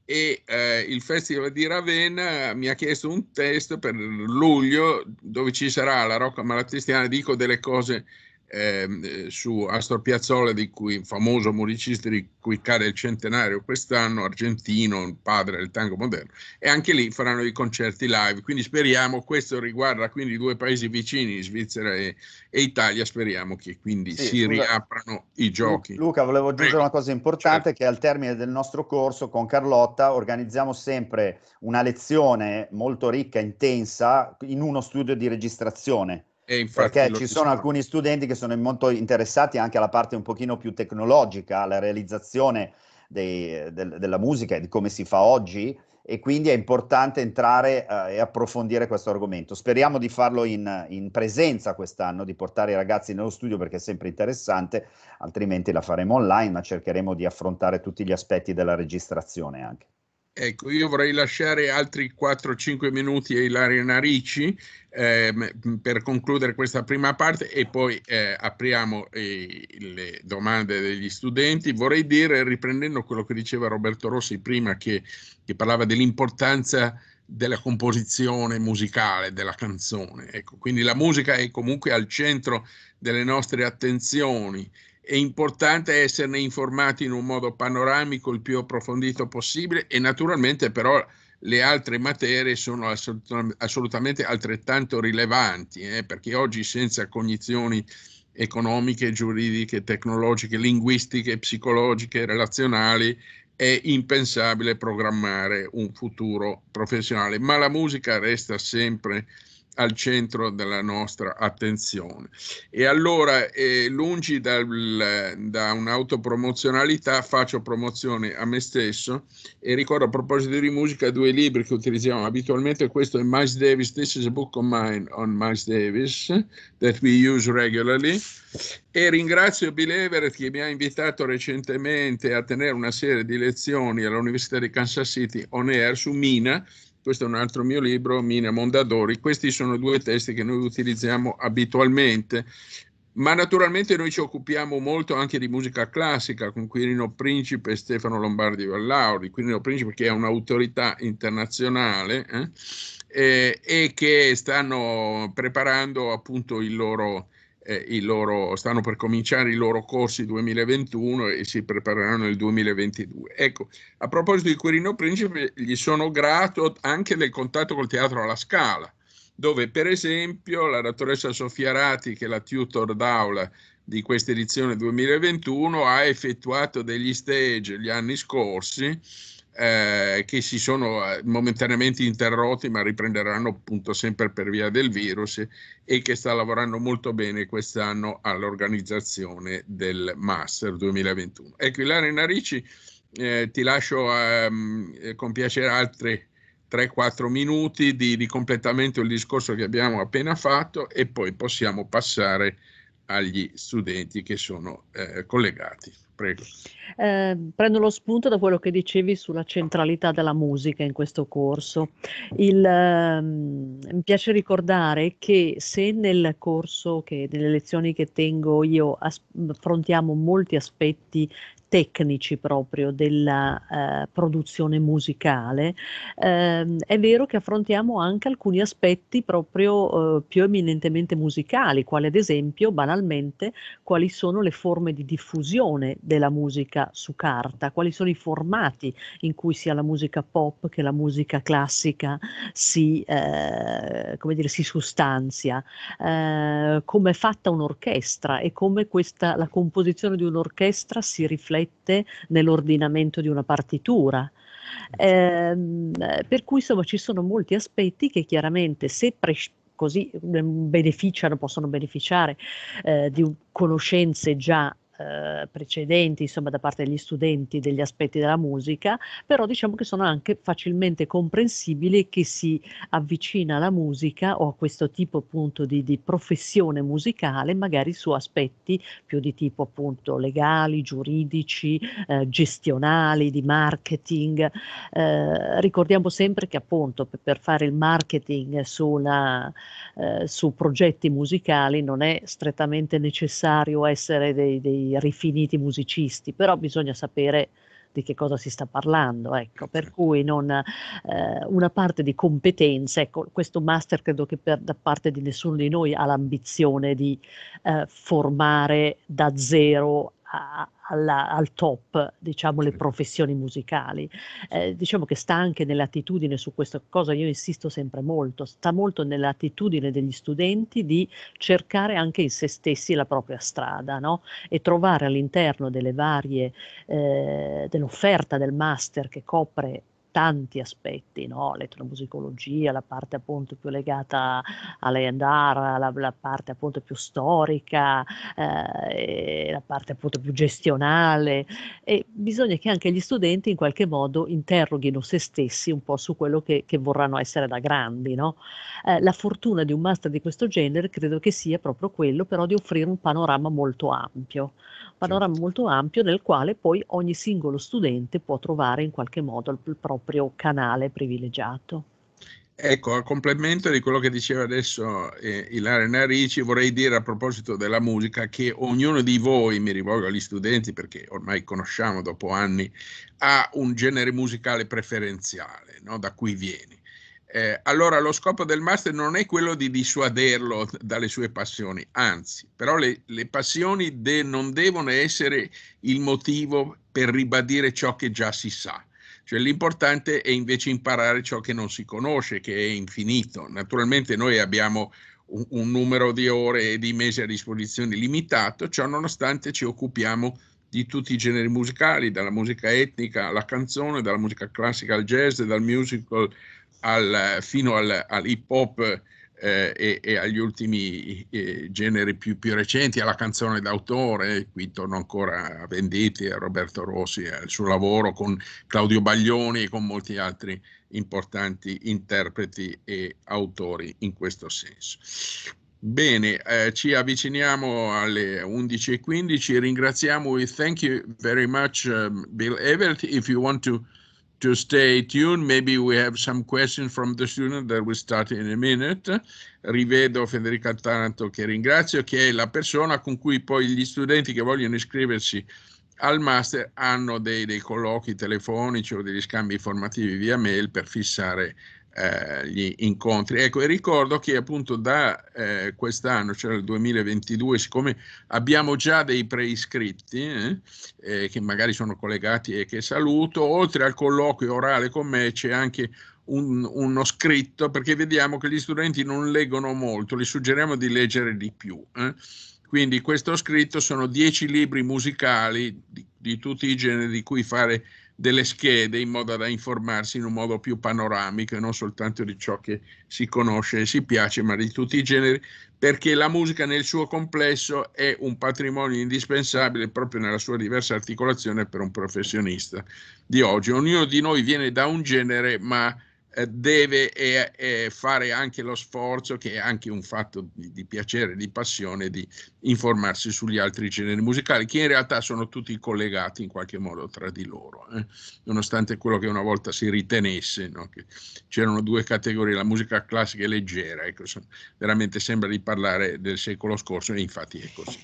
e eh, il Festival di Ravenna mi ha chiesto un test per luglio dove ci sarà la rocca malatestiana, dico delle cose Ehm, eh, su Astor Piazzolla, di cui famoso musicista di cui cade il centenario quest'anno, argentino, il padre del tango moderno, e anche lì faranno i concerti live. Quindi speriamo, questo riguarda quindi i due paesi vicini, Svizzera e, e Italia, speriamo che quindi sì, si scusa, riaprano i giochi. Luca, volevo aggiungere Prego. una cosa importante, certo. che al termine del nostro corso con Carlotta organizziamo sempre una lezione molto ricca, intensa, in uno studio di registrazione perché ci sono alcuni studenti che sono molto interessati anche alla parte un pochino più tecnologica, alla realizzazione dei, del, della musica e di come si fa oggi e quindi è importante entrare eh, e approfondire questo argomento. Speriamo di farlo in, in, presenza quest'anno, di portare i ragazzi nello studio perché è sempre interessante, altrimenti la faremo online, ma cercheremo di affrontare tutti gli aspetti della registrazione anche. Ecco, io vorrei lasciare altri 4-5 minuti a Ilaria Narici eh, per concludere questa prima parte e poi eh, apriamo eh, le domande degli studenti. Vorrei dire, riprendendo quello che diceva Roberto Rossi prima, che, che parlava dell'importanza della composizione musicale della canzone. Ecco, quindi la musica è comunque al centro delle nostre attenzioni è importante esserne informati in un modo panoramico, il più approfondito possibile e naturalmente però le altre materie sono assolutamente altrettanto rilevanti, eh, perché oggi senza cognizioni economiche, giuridiche, tecnologiche, linguistiche, psicologiche, relazionali, è impensabile programmare un futuro professionale, ma la musica resta sempre al centro della nostra attenzione. E allora, eh, lungi dal, da un'autopromozionalità, faccio promozione a me stesso e ricordo a proposito di musica due libri che utilizziamo abitualmente, questo è Miles Davis, This is a Book of Mine on Miles Davis, that we use regularly, e ringrazio Bill Everett che mi ha invitato recentemente a tenere una serie di lezioni all'Università di Kansas City on air su Mina, questo è un altro mio libro, Mina Mondadori, questi sono due testi che noi utilizziamo abitualmente, ma naturalmente noi ci occupiamo molto anche di musica classica con Quirino Principe e Stefano Lombardi Vallauri, Quirino Principe che è un'autorità internazionale eh, e, e che stanno preparando appunto il loro eh, loro, stanno per cominciare i loro corsi 2021 e si prepareranno nel 2022. Ecco, a proposito di Quirino Principe, gli sono grato anche del contatto col teatro alla Scala, dove per esempio la dottoressa Sofia Rati, che è la tutor d'aula di questa edizione 2021, ha effettuato degli stage gli anni scorsi eh, che si sono eh, momentaneamente interrotti ma riprenderanno appunto sempre per via del virus e che sta lavorando molto bene quest'anno all'organizzazione del Master 2021. Ecco, Ilaria Narici, eh, ti lascio ehm, eh, con piacere altri 3-4 minuti di, di completamento del discorso che abbiamo appena fatto e poi possiamo passare agli studenti che sono eh, collegati. Prego. Eh, prendo lo spunto da quello che dicevi sulla centralità della musica in questo corso. Il, ehm, mi piace ricordare che se nel corso, che, nelle lezioni che tengo io, affrontiamo molti aspetti tecnici proprio della eh, produzione musicale, eh, è vero che affrontiamo anche alcuni aspetti proprio eh, più eminentemente musicali, quali ad esempio banalmente quali sono le forme di diffusione della musica su carta, quali sono i formati in cui sia la musica pop che la musica classica si, eh, come dire, si sostanzia, eh, come è fatta un'orchestra e come questa, la composizione di un'orchestra si riflette riflette nell'ordinamento di una partitura. Eh, per cui insomma ci sono molti aspetti che chiaramente se pres- così mm, beneficiano, possono beneficiare eh, di conoscenze già eh, precedenti, insomma, da parte degli studenti degli aspetti della musica, però diciamo che sono anche facilmente comprensibili chi si avvicina alla musica o a questo tipo appunto di, di professione musicale, magari su aspetti più di tipo appunto legali, giuridici, eh, gestionali, di marketing. Eh, ricordiamo sempre che appunto per fare il marketing sulla, eh, su progetti musicali non è strettamente necessario essere dei, dei rifiniti musicisti, però bisogna sapere di che cosa si sta parlando, ecco, per certo. cui non, eh, una parte di competenze, ecco, questo master credo che per, da parte di nessuno di noi ha l'ambizione di eh, formare da zero a, alla, al top diciamo, le professioni musicali. Eh, diciamo che sta anche nell'attitudine, su questa cosa io insisto sempre molto, sta molto nell'attitudine degli studenti di cercare anche in se stessi la propria strada no? e trovare all'interno delle varie, eh, dell'offerta del master che copre tanti aspetti, no? l'etnomusicologia, la parte appunto più legata all'Endar, la, la parte appunto più storica, eh, la parte appunto più gestionale e bisogna che anche gli studenti in qualche modo interroghino se stessi un po' su quello che, che vorranno essere da grandi. No? Eh, la fortuna di un master di questo genere credo che sia proprio quello però di offrire un panorama molto ampio panorama molto ampio nel quale poi ogni singolo studente può trovare in qualche modo il proprio canale privilegiato. Ecco, a complemento di quello che diceva adesso eh, Ilaria Narici, vorrei dire a proposito della musica che ognuno di voi, mi rivolgo agli studenti perché ormai conosciamo dopo anni, ha un genere musicale preferenziale, no? da cui vieni. Eh, allora lo scopo del master non è quello di dissuaderlo dalle sue passioni, anzi, però le, le passioni de, non devono essere il motivo per ribadire ciò che già si sa. Cioè l'importante è invece imparare ciò che non si conosce, che è infinito. Naturalmente noi abbiamo un, un numero di ore e di mesi a disposizione limitato, ciò nonostante ci occupiamo di tutti i generi musicali, dalla musica etnica alla canzone, dalla musica classica al jazz, dal musical al, fino al, all'hip hop eh, e, e, agli ultimi eh, generi più, più, recenti, alla canzone d'autore, qui torno ancora a Venditti, a Roberto Rossi, al suo lavoro con Claudio Baglioni e con molti altri importanti interpreti e autori in questo senso. Bene, eh, ci avviciniamo alle 11.15, ringraziamo, we thank you very much um, Bill Evert, if you want to to stay tuned. Maybe we have some questions from the student that will start in a minute. Rivedo Federica Taranto che ringrazio, che è la persona con cui poi gli studenti che vogliono iscriversi al master hanno dei, dei colloqui telefonici o degli scambi informativi via mail per fissare eh, gli incontri. Ecco, e ricordo che appunto da eh, quest'anno, cioè il 2022, siccome abbiamo già dei preiscritti eh, eh, che magari sono collegati e che saluto, oltre al colloquio orale con me c'è anche un, uno scritto perché vediamo che gli studenti non leggono molto, li suggeriamo di leggere di più. Eh. Quindi questo scritto sono dieci libri musicali di, di tutti i generi di cui fare delle schede in modo da informarsi in un modo più panoramico e non soltanto di ciò che si conosce e si piace, ma di tutti i generi, perché la musica nel suo complesso è un patrimonio indispensabile proprio nella sua diversa articolazione per un professionista di oggi. Ognuno di noi viene da un genere, ma eh, deve eh, eh, fare anche lo sforzo, che è anche un fatto di, di, piacere, di passione, di informarsi sugli altri generi musicali, che in realtà sono tutti collegati in qualche modo tra di loro, eh? nonostante quello che una volta si ritenesse, no? che c'erano due categorie, la musica classica e leggera, ecco, sono, veramente sembra di parlare del secolo scorso e infatti è così.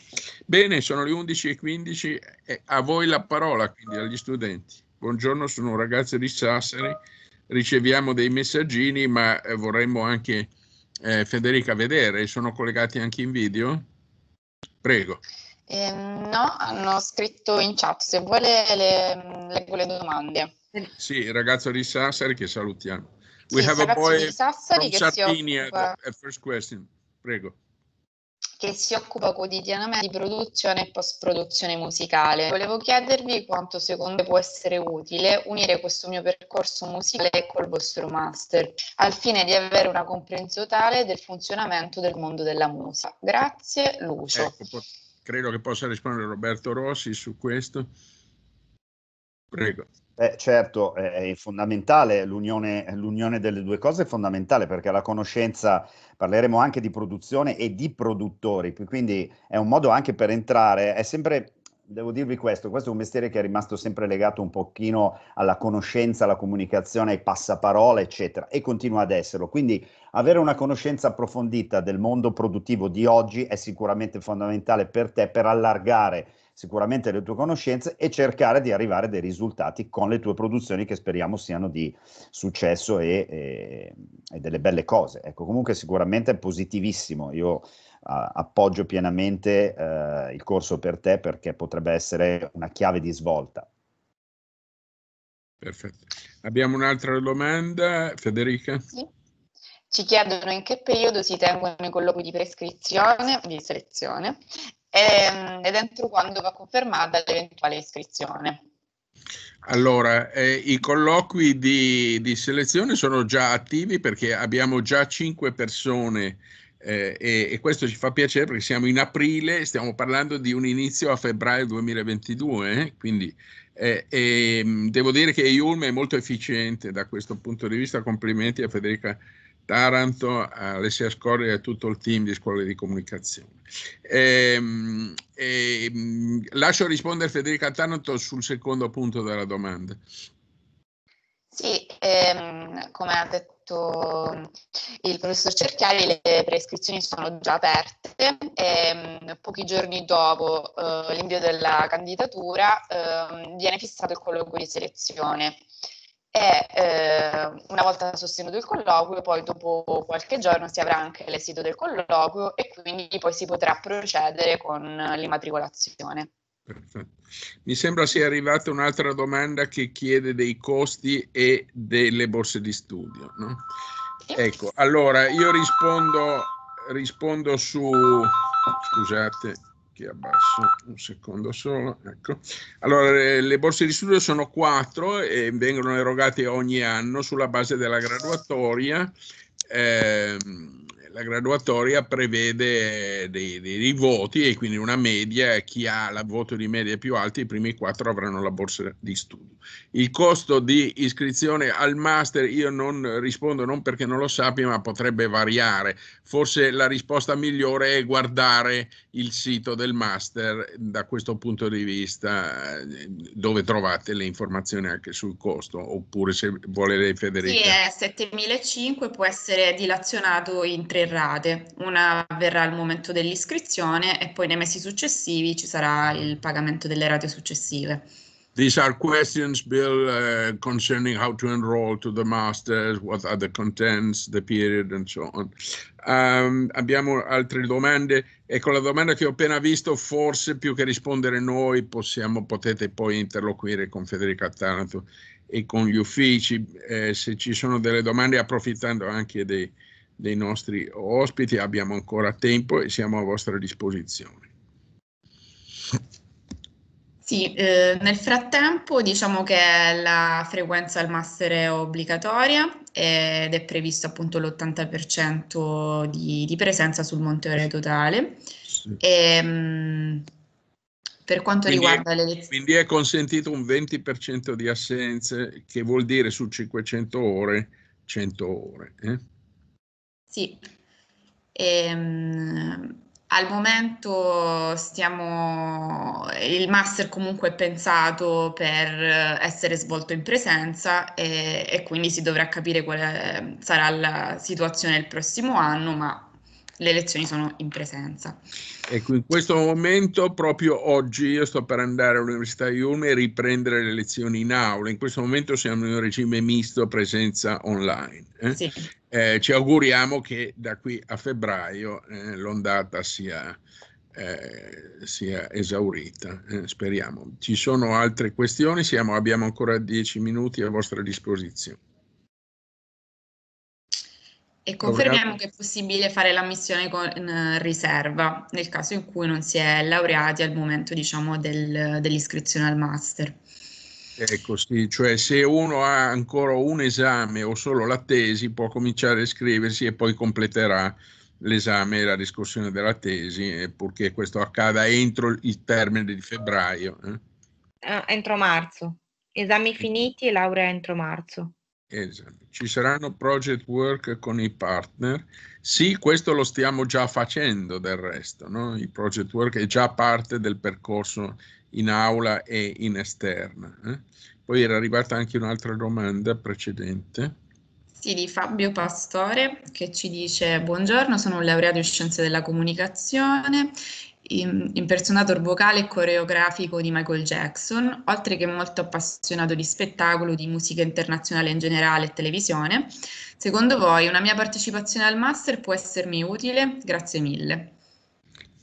Bene, sono le 11.15, a voi la parola, quindi agli studenti. Buongiorno, sono un ragazzo di Sassari riceviamo dei messaggini, ma eh, vorremmo anche eh, Federica vedere. Sono collegati anche in video? Prego. Eh, no, hanno scritto in chat, se vuole le, leggo le domande. Sì, ragazzo di Sassari che salutiamo. We sì, have a boy Sassari from Sardinia, occupa... Eh, first question. Prego che si occupa quotidianamente di produzione e post-produzione musicale. Volevo chiedervi quanto secondo me può essere utile unire questo mio percorso musicale col vostro master, al fine di avere una comprensione totale del funzionamento del mondo della musica. Grazie, Lucio. Ecco, credo che possa rispondere Roberto Rossi su questo. Prego. Beh, certo, è fondamentale, l'unione, l'unione, delle due cose è fondamentale perché la conoscenza, parleremo anche di produzione e di produttori, quindi è un modo anche per entrare, è sempre, devo dirvi questo, questo è un mestiere che è rimasto sempre legato un pochino alla conoscenza, alla comunicazione, ai passaparola, eccetera, e continua ad esserlo. Quindi avere una conoscenza approfondita del mondo produttivo di oggi è sicuramente fondamentale per te per allargare sicuramente le tue conoscenze e cercare di arrivare a dei risultati con le tue produzioni che speriamo siano di successo e, e, e delle belle cose. Ecco, comunque sicuramente è positivissimo. Io a, appoggio pienamente eh, il corso per te perché potrebbe essere una chiave di svolta. Perfetto. Abbiamo un'altra domanda, Federica? Sì. Ci chiedono in che periodo si tengono i colloqui di prescrizione, di selezione, ed ehm, entro quando va confermata l'eventuale iscrizione. Allora, eh, i colloqui di, di, selezione sono già attivi perché abbiamo già cinque persone eh, e, e, questo ci fa piacere perché siamo in aprile, stiamo parlando di un inizio a febbraio 2022, eh? quindi eh, ehm, devo dire che IULM è molto efficiente da questo punto di vista, complimenti a Federica Taranto, Alessia Scoria e tutto il team di scuole di comunicazione. E, ehm, e, ehm, lascio rispondere Federica Taranto sul secondo punto della domanda. Sì, ehm, come ha detto il professor Cerchiari, le prescrizioni sono già aperte. E, ehm, pochi giorni dopo eh, l'invio della candidatura eh, viene fissato il colloquio di selezione e eh, una volta sostenuto il colloquio, poi dopo qualche giorno si avrà anche l'esito del colloquio e quindi poi si potrà procedere con l'immatricolazione. Perfetto. Mi sembra sia arrivata un'altra domanda che chiede dei costi e delle borse di studio. No? Ecco, allora io rispondo, rispondo su... scusate, che abbasso un secondo solo. Ecco. Allora, le borse di studio sono quattro e vengono erogate ogni anno sulla base della graduatoria. Eh, la graduatoria prevede dei, dei, dei, voti e quindi una media, chi ha la voto di media più alta, i primi quattro avranno la borsa di studio. Il costo di iscrizione al master io non rispondo non perché non lo sappia, ma potrebbe variare. Forse la risposta migliore è guardare il sito del master da questo punto di vista, eh, dove trovate le informazioni anche sul costo, oppure se vuole lei Federica. Sì, è 7500, può essere dilazionato in tre rate. Una avverrà al momento dell'iscrizione e poi nei mesi successivi ci sarà il pagamento delle rate successive. These are questions, Bill, uh, concerning how to enroll to the masters, what are the contents, the period, and so on. Um, abbiamo altre domande e con la domanda che ho appena visto, forse più che rispondere noi, possiamo, potete poi interloquire con Federica Taranto e con gli uffici. Eh, se ci sono delle domande, approfittando anche dei, dei nostri ospiti, abbiamo ancora tempo e siamo a vostra disposizione. Sì, eh, nel frattempo diciamo che la frequenza al master è obbligatoria ed è previsto appunto l'80% di, di, presenza sul monte ore totale. Sì. E, ehm, mh, per quanto quindi riguarda è, le lezioni... Quindi è consentito un 20% di assenze, che vuol dire su 500 ore, 100 ore. Eh? Sì. E, ehm, mh, al momento stiamo, il master comunque è pensato per eh, essere svolto in presenza e, e quindi si dovrà capire quale sarà la situazione il prossimo anno, ma le elezioni sono in presenza. Ecco, in questo momento, proprio oggi, io sto per andare all'Università di Ulm e riprendere le lezioni in aula. In questo momento siamo in un regime misto presenza online. Eh? Sì. Eh, ci auguriamo che da qui a febbraio eh, l'ondata sia, eh, sia esaurita. Eh, speriamo. Ci sono altre questioni? Siamo, abbiamo ancora dieci minuti a vostra disposizione. E confermiamo che è possibile fare l'ammissione con eh, riserva nel caso in cui non si è laureati al momento diciamo, del, dell'iscrizione al master. Ecco sì, cioè se uno ha ancora un esame o solo la tesi può cominciare a iscriversi e poi completerà l'esame e la discussione della tesi, eh, purché questo accada entro il termine di febbraio. Eh? Ah, entro marzo, esami finiti e laurea entro marzo esami. Esatto. Ci saranno project work con i partner? Sì, questo lo stiamo già facendo del resto, no? il project work è già parte del percorso in aula e in esterna. Eh? Poi era arrivata anche un'altra domanda precedente. Sì, di Fabio Pastore che ci dice buongiorno, sono un laureato in scienze della comunicazione impersonator vocale e coreografico di Michael Jackson, oltre che molto appassionato di spettacolo, di musica internazionale in generale e televisione. Secondo voi una mia partecipazione al master può essermi utile? Grazie mille.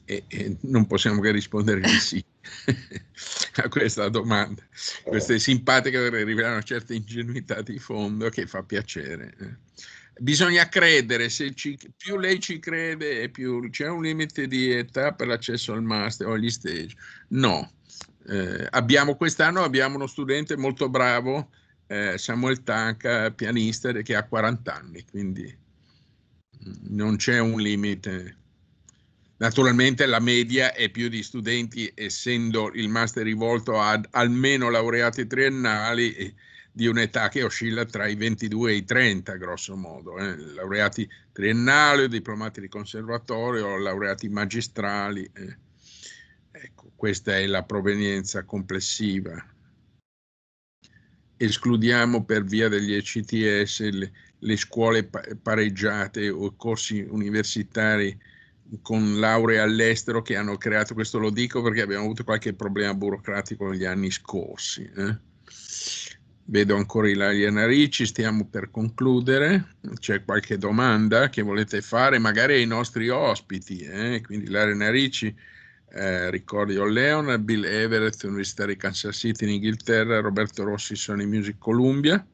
E, e non possiamo che rispondere di sì a questa domanda. Questa è simpatica perché rivela una certa ingenuità di fondo che fa piacere. Eh bisogna credere, ci, più lei ci crede e più c'è un limite di età per l'accesso al master o agli stage. No, eh, abbiamo quest'anno abbiamo uno studente molto bravo, eh, Samuel Tanca, pianista, che ha 40 anni, quindi non c'è un limite. Naturalmente la media è più di studenti, essendo il master rivolto ad almeno laureati triennali di un'età che oscilla tra i 22 e i 30, grosso modo, eh? laureati triennali, diplomati di conservatorio, laureati magistrali. Eh. Ecco, questa è la provenienza complessiva. Escludiamo per via degli ECTS le, le scuole pareggiate o corsi universitari con lauree all'estero che hanno creato, questo lo dico perché abbiamo avuto qualche problema burocratico negli anni scorsi. Eh? Vedo ancora Ilaria Ricci, stiamo per concludere. C'è qualche domanda che volete fare, magari ai nostri ospiti. Eh? Quindi Ilaria Ricci, eh, ricordo Leon, Bill Everett, Università di Kansas City in Inghilterra, Roberto Rossi, Sony Music Columbia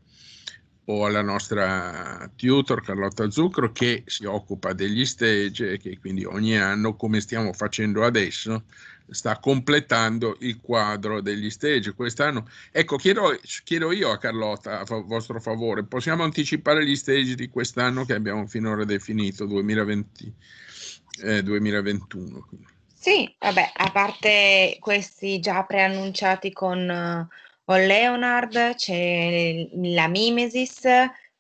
o alla nostra tutor Carlotta Zucchero che si occupa degli stage e che quindi ogni anno, come stiamo facendo adesso, sta completando il quadro degli stage quest'anno. Ecco, chiedo, chiedo io a Carlotta, a vostro favore, possiamo anticipare gli stage di quest'anno che abbiamo finora definito 2020, eh, 2021? Quindi. Sì, vabbè, a parte questi già preannunciati con, eh, con Leonard, c'è la Mimesis,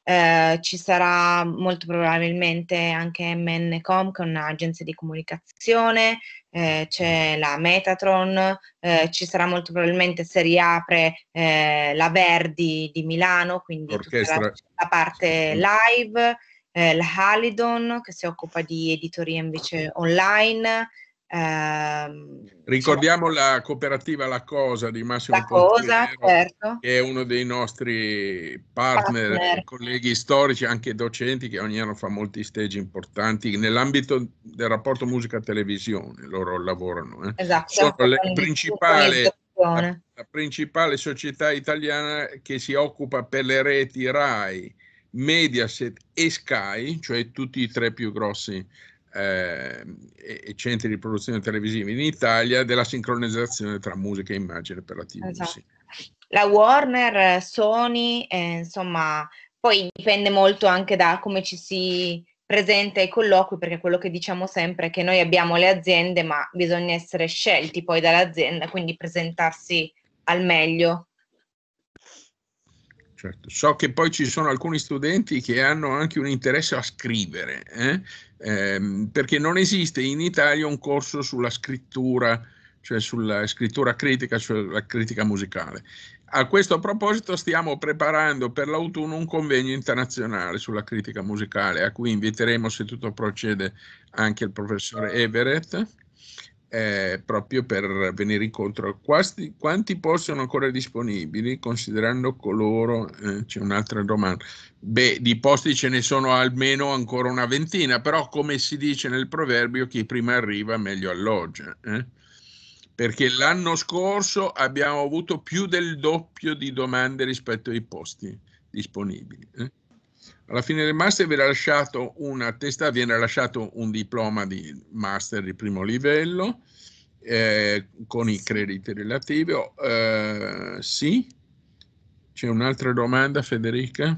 eh, ci sarà molto probabilmente anche MNCOM, che è un'agenzia di comunicazione, eh, c'è la Metatron, eh, ci sarà molto probabilmente se riapre eh, la Verdi di Milano, quindi la, la, parte live, eh, la Halidon che si occupa di editoria invece online, Ehm, diciamo Ricordiamo la cooperativa La Cosa di Massimo La Cosa, certo. che è uno dei nostri partner, partner, colleghi storici, anche docenti, che ogni anno fa molti stage importanti nell'ambito del rapporto musica-televisione, loro lavorano. Eh. Esatto. Sono le principali... La, la principale società italiana che si occupa per le reti RAI, Mediaset e Sky, cioè tutti i tre più grossi eh, e centri di produzione televisiva in Italia della sincronizzazione tra musica e immagine per la TV. Esatto. Sì. La Warner, Sony, eh, insomma, poi dipende molto anche da come ci si presenta ai colloqui, perché quello che diciamo sempre è che noi abbiamo le aziende, ma bisogna essere scelti poi dall'azienda, quindi presentarsi al meglio. Certo. So che poi ci sono alcuni studenti che hanno anche un interesse a scrivere, eh? Eh, perché non esiste in Italia un corso sulla scrittura, cioè sulla scrittura critica, sulla cioè critica musicale. A questo proposito stiamo preparando per l'autunno un convegno internazionale sulla critica musicale, a cui inviteremo, se tutto procede, anche il professore Everett eh, proprio per venire incontro a quanti, quanti posti sono ancora disponibili, considerando coloro, eh, c'è un'altra domanda, beh di posti ce ne sono almeno ancora una ventina, però come si dice nel proverbio chi prima arriva meglio alloggia, eh? perché l'anno scorso abbiamo avuto più del doppio di domande rispetto ai posti disponibili. Eh? alla fine del master viene lasciato una testa, viene lasciato un diploma di master di primo livello eh, con i crediti relativi. Oh, eh, sì, c'è un'altra domanda Federica?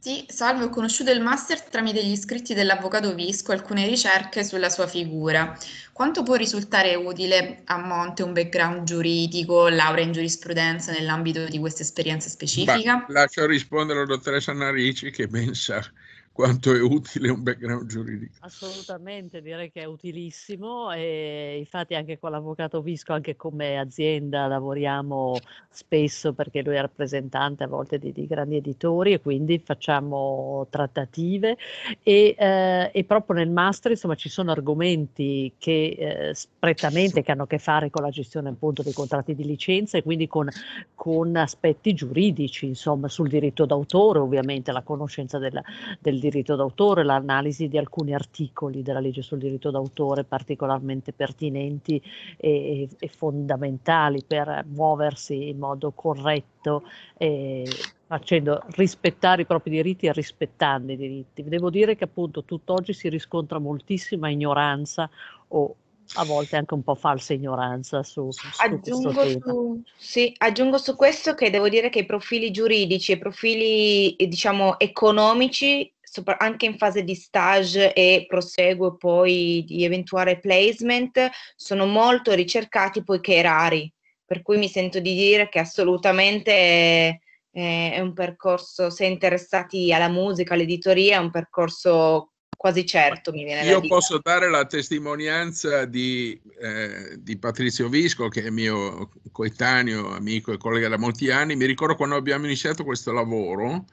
Sì, Salvo è conosciuto il master tramite gli scritti dell'avvocato Visco e alcune ricerche sulla sua figura. Quanto può risultare utile a monte un background giuridico, laurea in giurisprudenza nell'ambito di questa esperienza specifica? Bah, lascio rispondere alla dottoressa Narici che pensa. sa quanto è utile un background giuridico. Assolutamente, direi che è utilissimo e infatti anche con l'avvocato Visco, anche come azienda lavoriamo spesso perché lui è rappresentante a volte di, di grandi editori e quindi facciamo trattative e, eh, e, proprio nel master insomma ci sono argomenti che eh, prettamente che hanno a che fare con la gestione appunto dei contratti di licenza e quindi con, con aspetti giuridici insomma sul diritto d'autore ovviamente la conoscenza del, del diritto diritto d'autore, l'analisi di alcuni articoli della legge sul diritto d'autore particolarmente pertinenti e, e fondamentali per muoversi in modo corretto. E, facendo rispettare i propri diritti e rispettando i diritti. Devo dire che appunto tutt'oggi si riscontra moltissima ignoranza o a volte anche un po' falsa ignoranza su, su aggiungo questo su, sì, aggiungo su questo che devo dire che i profili giuridici e i profili diciamo economici anche in fase di stage e proseguo poi di eventuale placement, sono molto ricercati poiché rari, per cui mi sento di dire che assolutamente è, è un percorso, se interessati alla musica, all'editoria, è un percorso quasi certo, mi viene Io da posso dare la testimonianza di, eh, di, Patrizio Visco, che è mio coetaneo, amico e collega da molti anni. Mi ricordo quando abbiamo iniziato questo lavoro,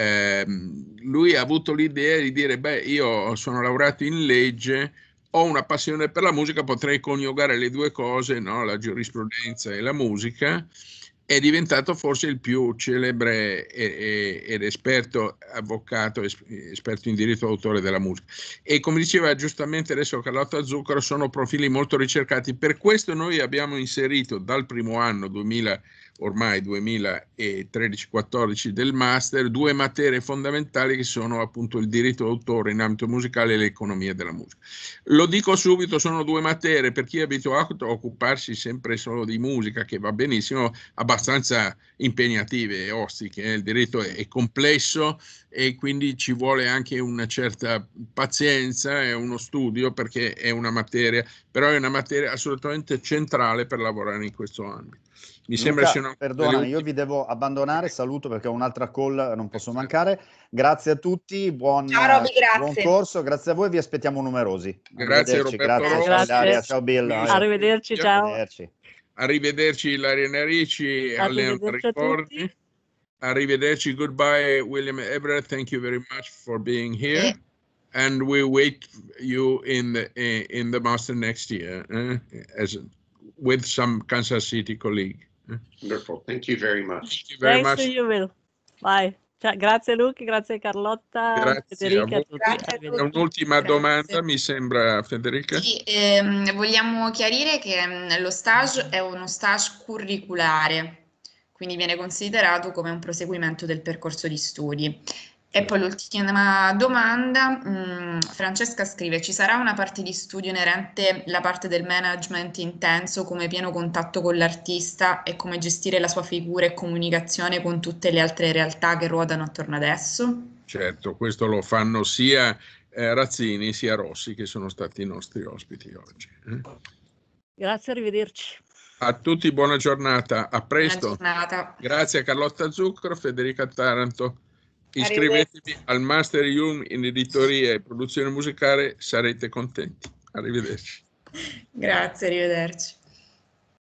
Ehm, lui ha avuto l'idea di dire, beh, io sono laureato in legge, ho una passione per la musica, potrei coniugare le due cose, no? la giurisprudenza e la musica, è diventato forse il più celebre ed esperto avvocato, esperto in diritto d'autore della musica. E come diceva giustamente adesso Carlotta Zucchero, sono profili molto ricercati. Per questo noi abbiamo inserito dal primo anno 2000 ormai 2013-14 del master, due materie fondamentali che sono appunto il diritto d'autore in ambito musicale e l'economia della musica. Lo dico subito, sono due materie per chi è abituato a occuparsi sempre solo di musica, che va benissimo, abbastanza impegnative e ostiche. Eh. Il diritto è complesso e quindi ci vuole anche una certa pazienza e uno studio perché è una materia, però è una materia assolutamente centrale per lavorare in questo ambito. Mi Luca, sembra sia una... Perdona, io vi devo abbandonare, saluto perché ho un'altra call, non posso mancare. Grazie a tutti, buon, ciao, Roby, eh, buon corso, grazie a voi, vi aspettiamo numerosi. Grazie Roberto. Grazie, grazie. Ilaria, ciao Bill. Arrivederci, ciao. Arrivederci, Arrivederci Ilaria Narici, Arrivederci a Ricordi. Arrivederci, goodbye William Everett, thank you very much for being here. And we wait you in the, in the master next year eh? As, with some Kansas City colleague. Wonderful. Thank you very much. Thank you very Thanks much. You, Will. Bye. Cioè, grazie Luca, grazie Carlotta, grazie, Federica. A grazie a Un'ultima grazie. domanda, mi sembra Federica. Sì, ehm, vogliamo chiarire che ehm, lo stage è uno stage curriculare, quindi viene considerato come un proseguimento del percorso di studi. E poi l'ultima domanda, mm, Francesca scrive, ci sarà una parte di studio inerente alla parte del management intenso come pieno contatto con l'artista e come gestire la sua figura e comunicazione con tutte le altre realtà che ruotano attorno ad esso? Certo, questo lo fanno sia eh, Razzini sia Rossi che sono stati i nostri ospiti oggi. Eh. Grazie, arrivederci. A tutti buona giornata, a presto. Buona giornata. Grazie a Carlotta Zucchero, Federica Taranto. Iscrivetevi al Master Yum in editoria e produzione musicale, sarete contenti. Arrivederci. Grazie, arrivederci.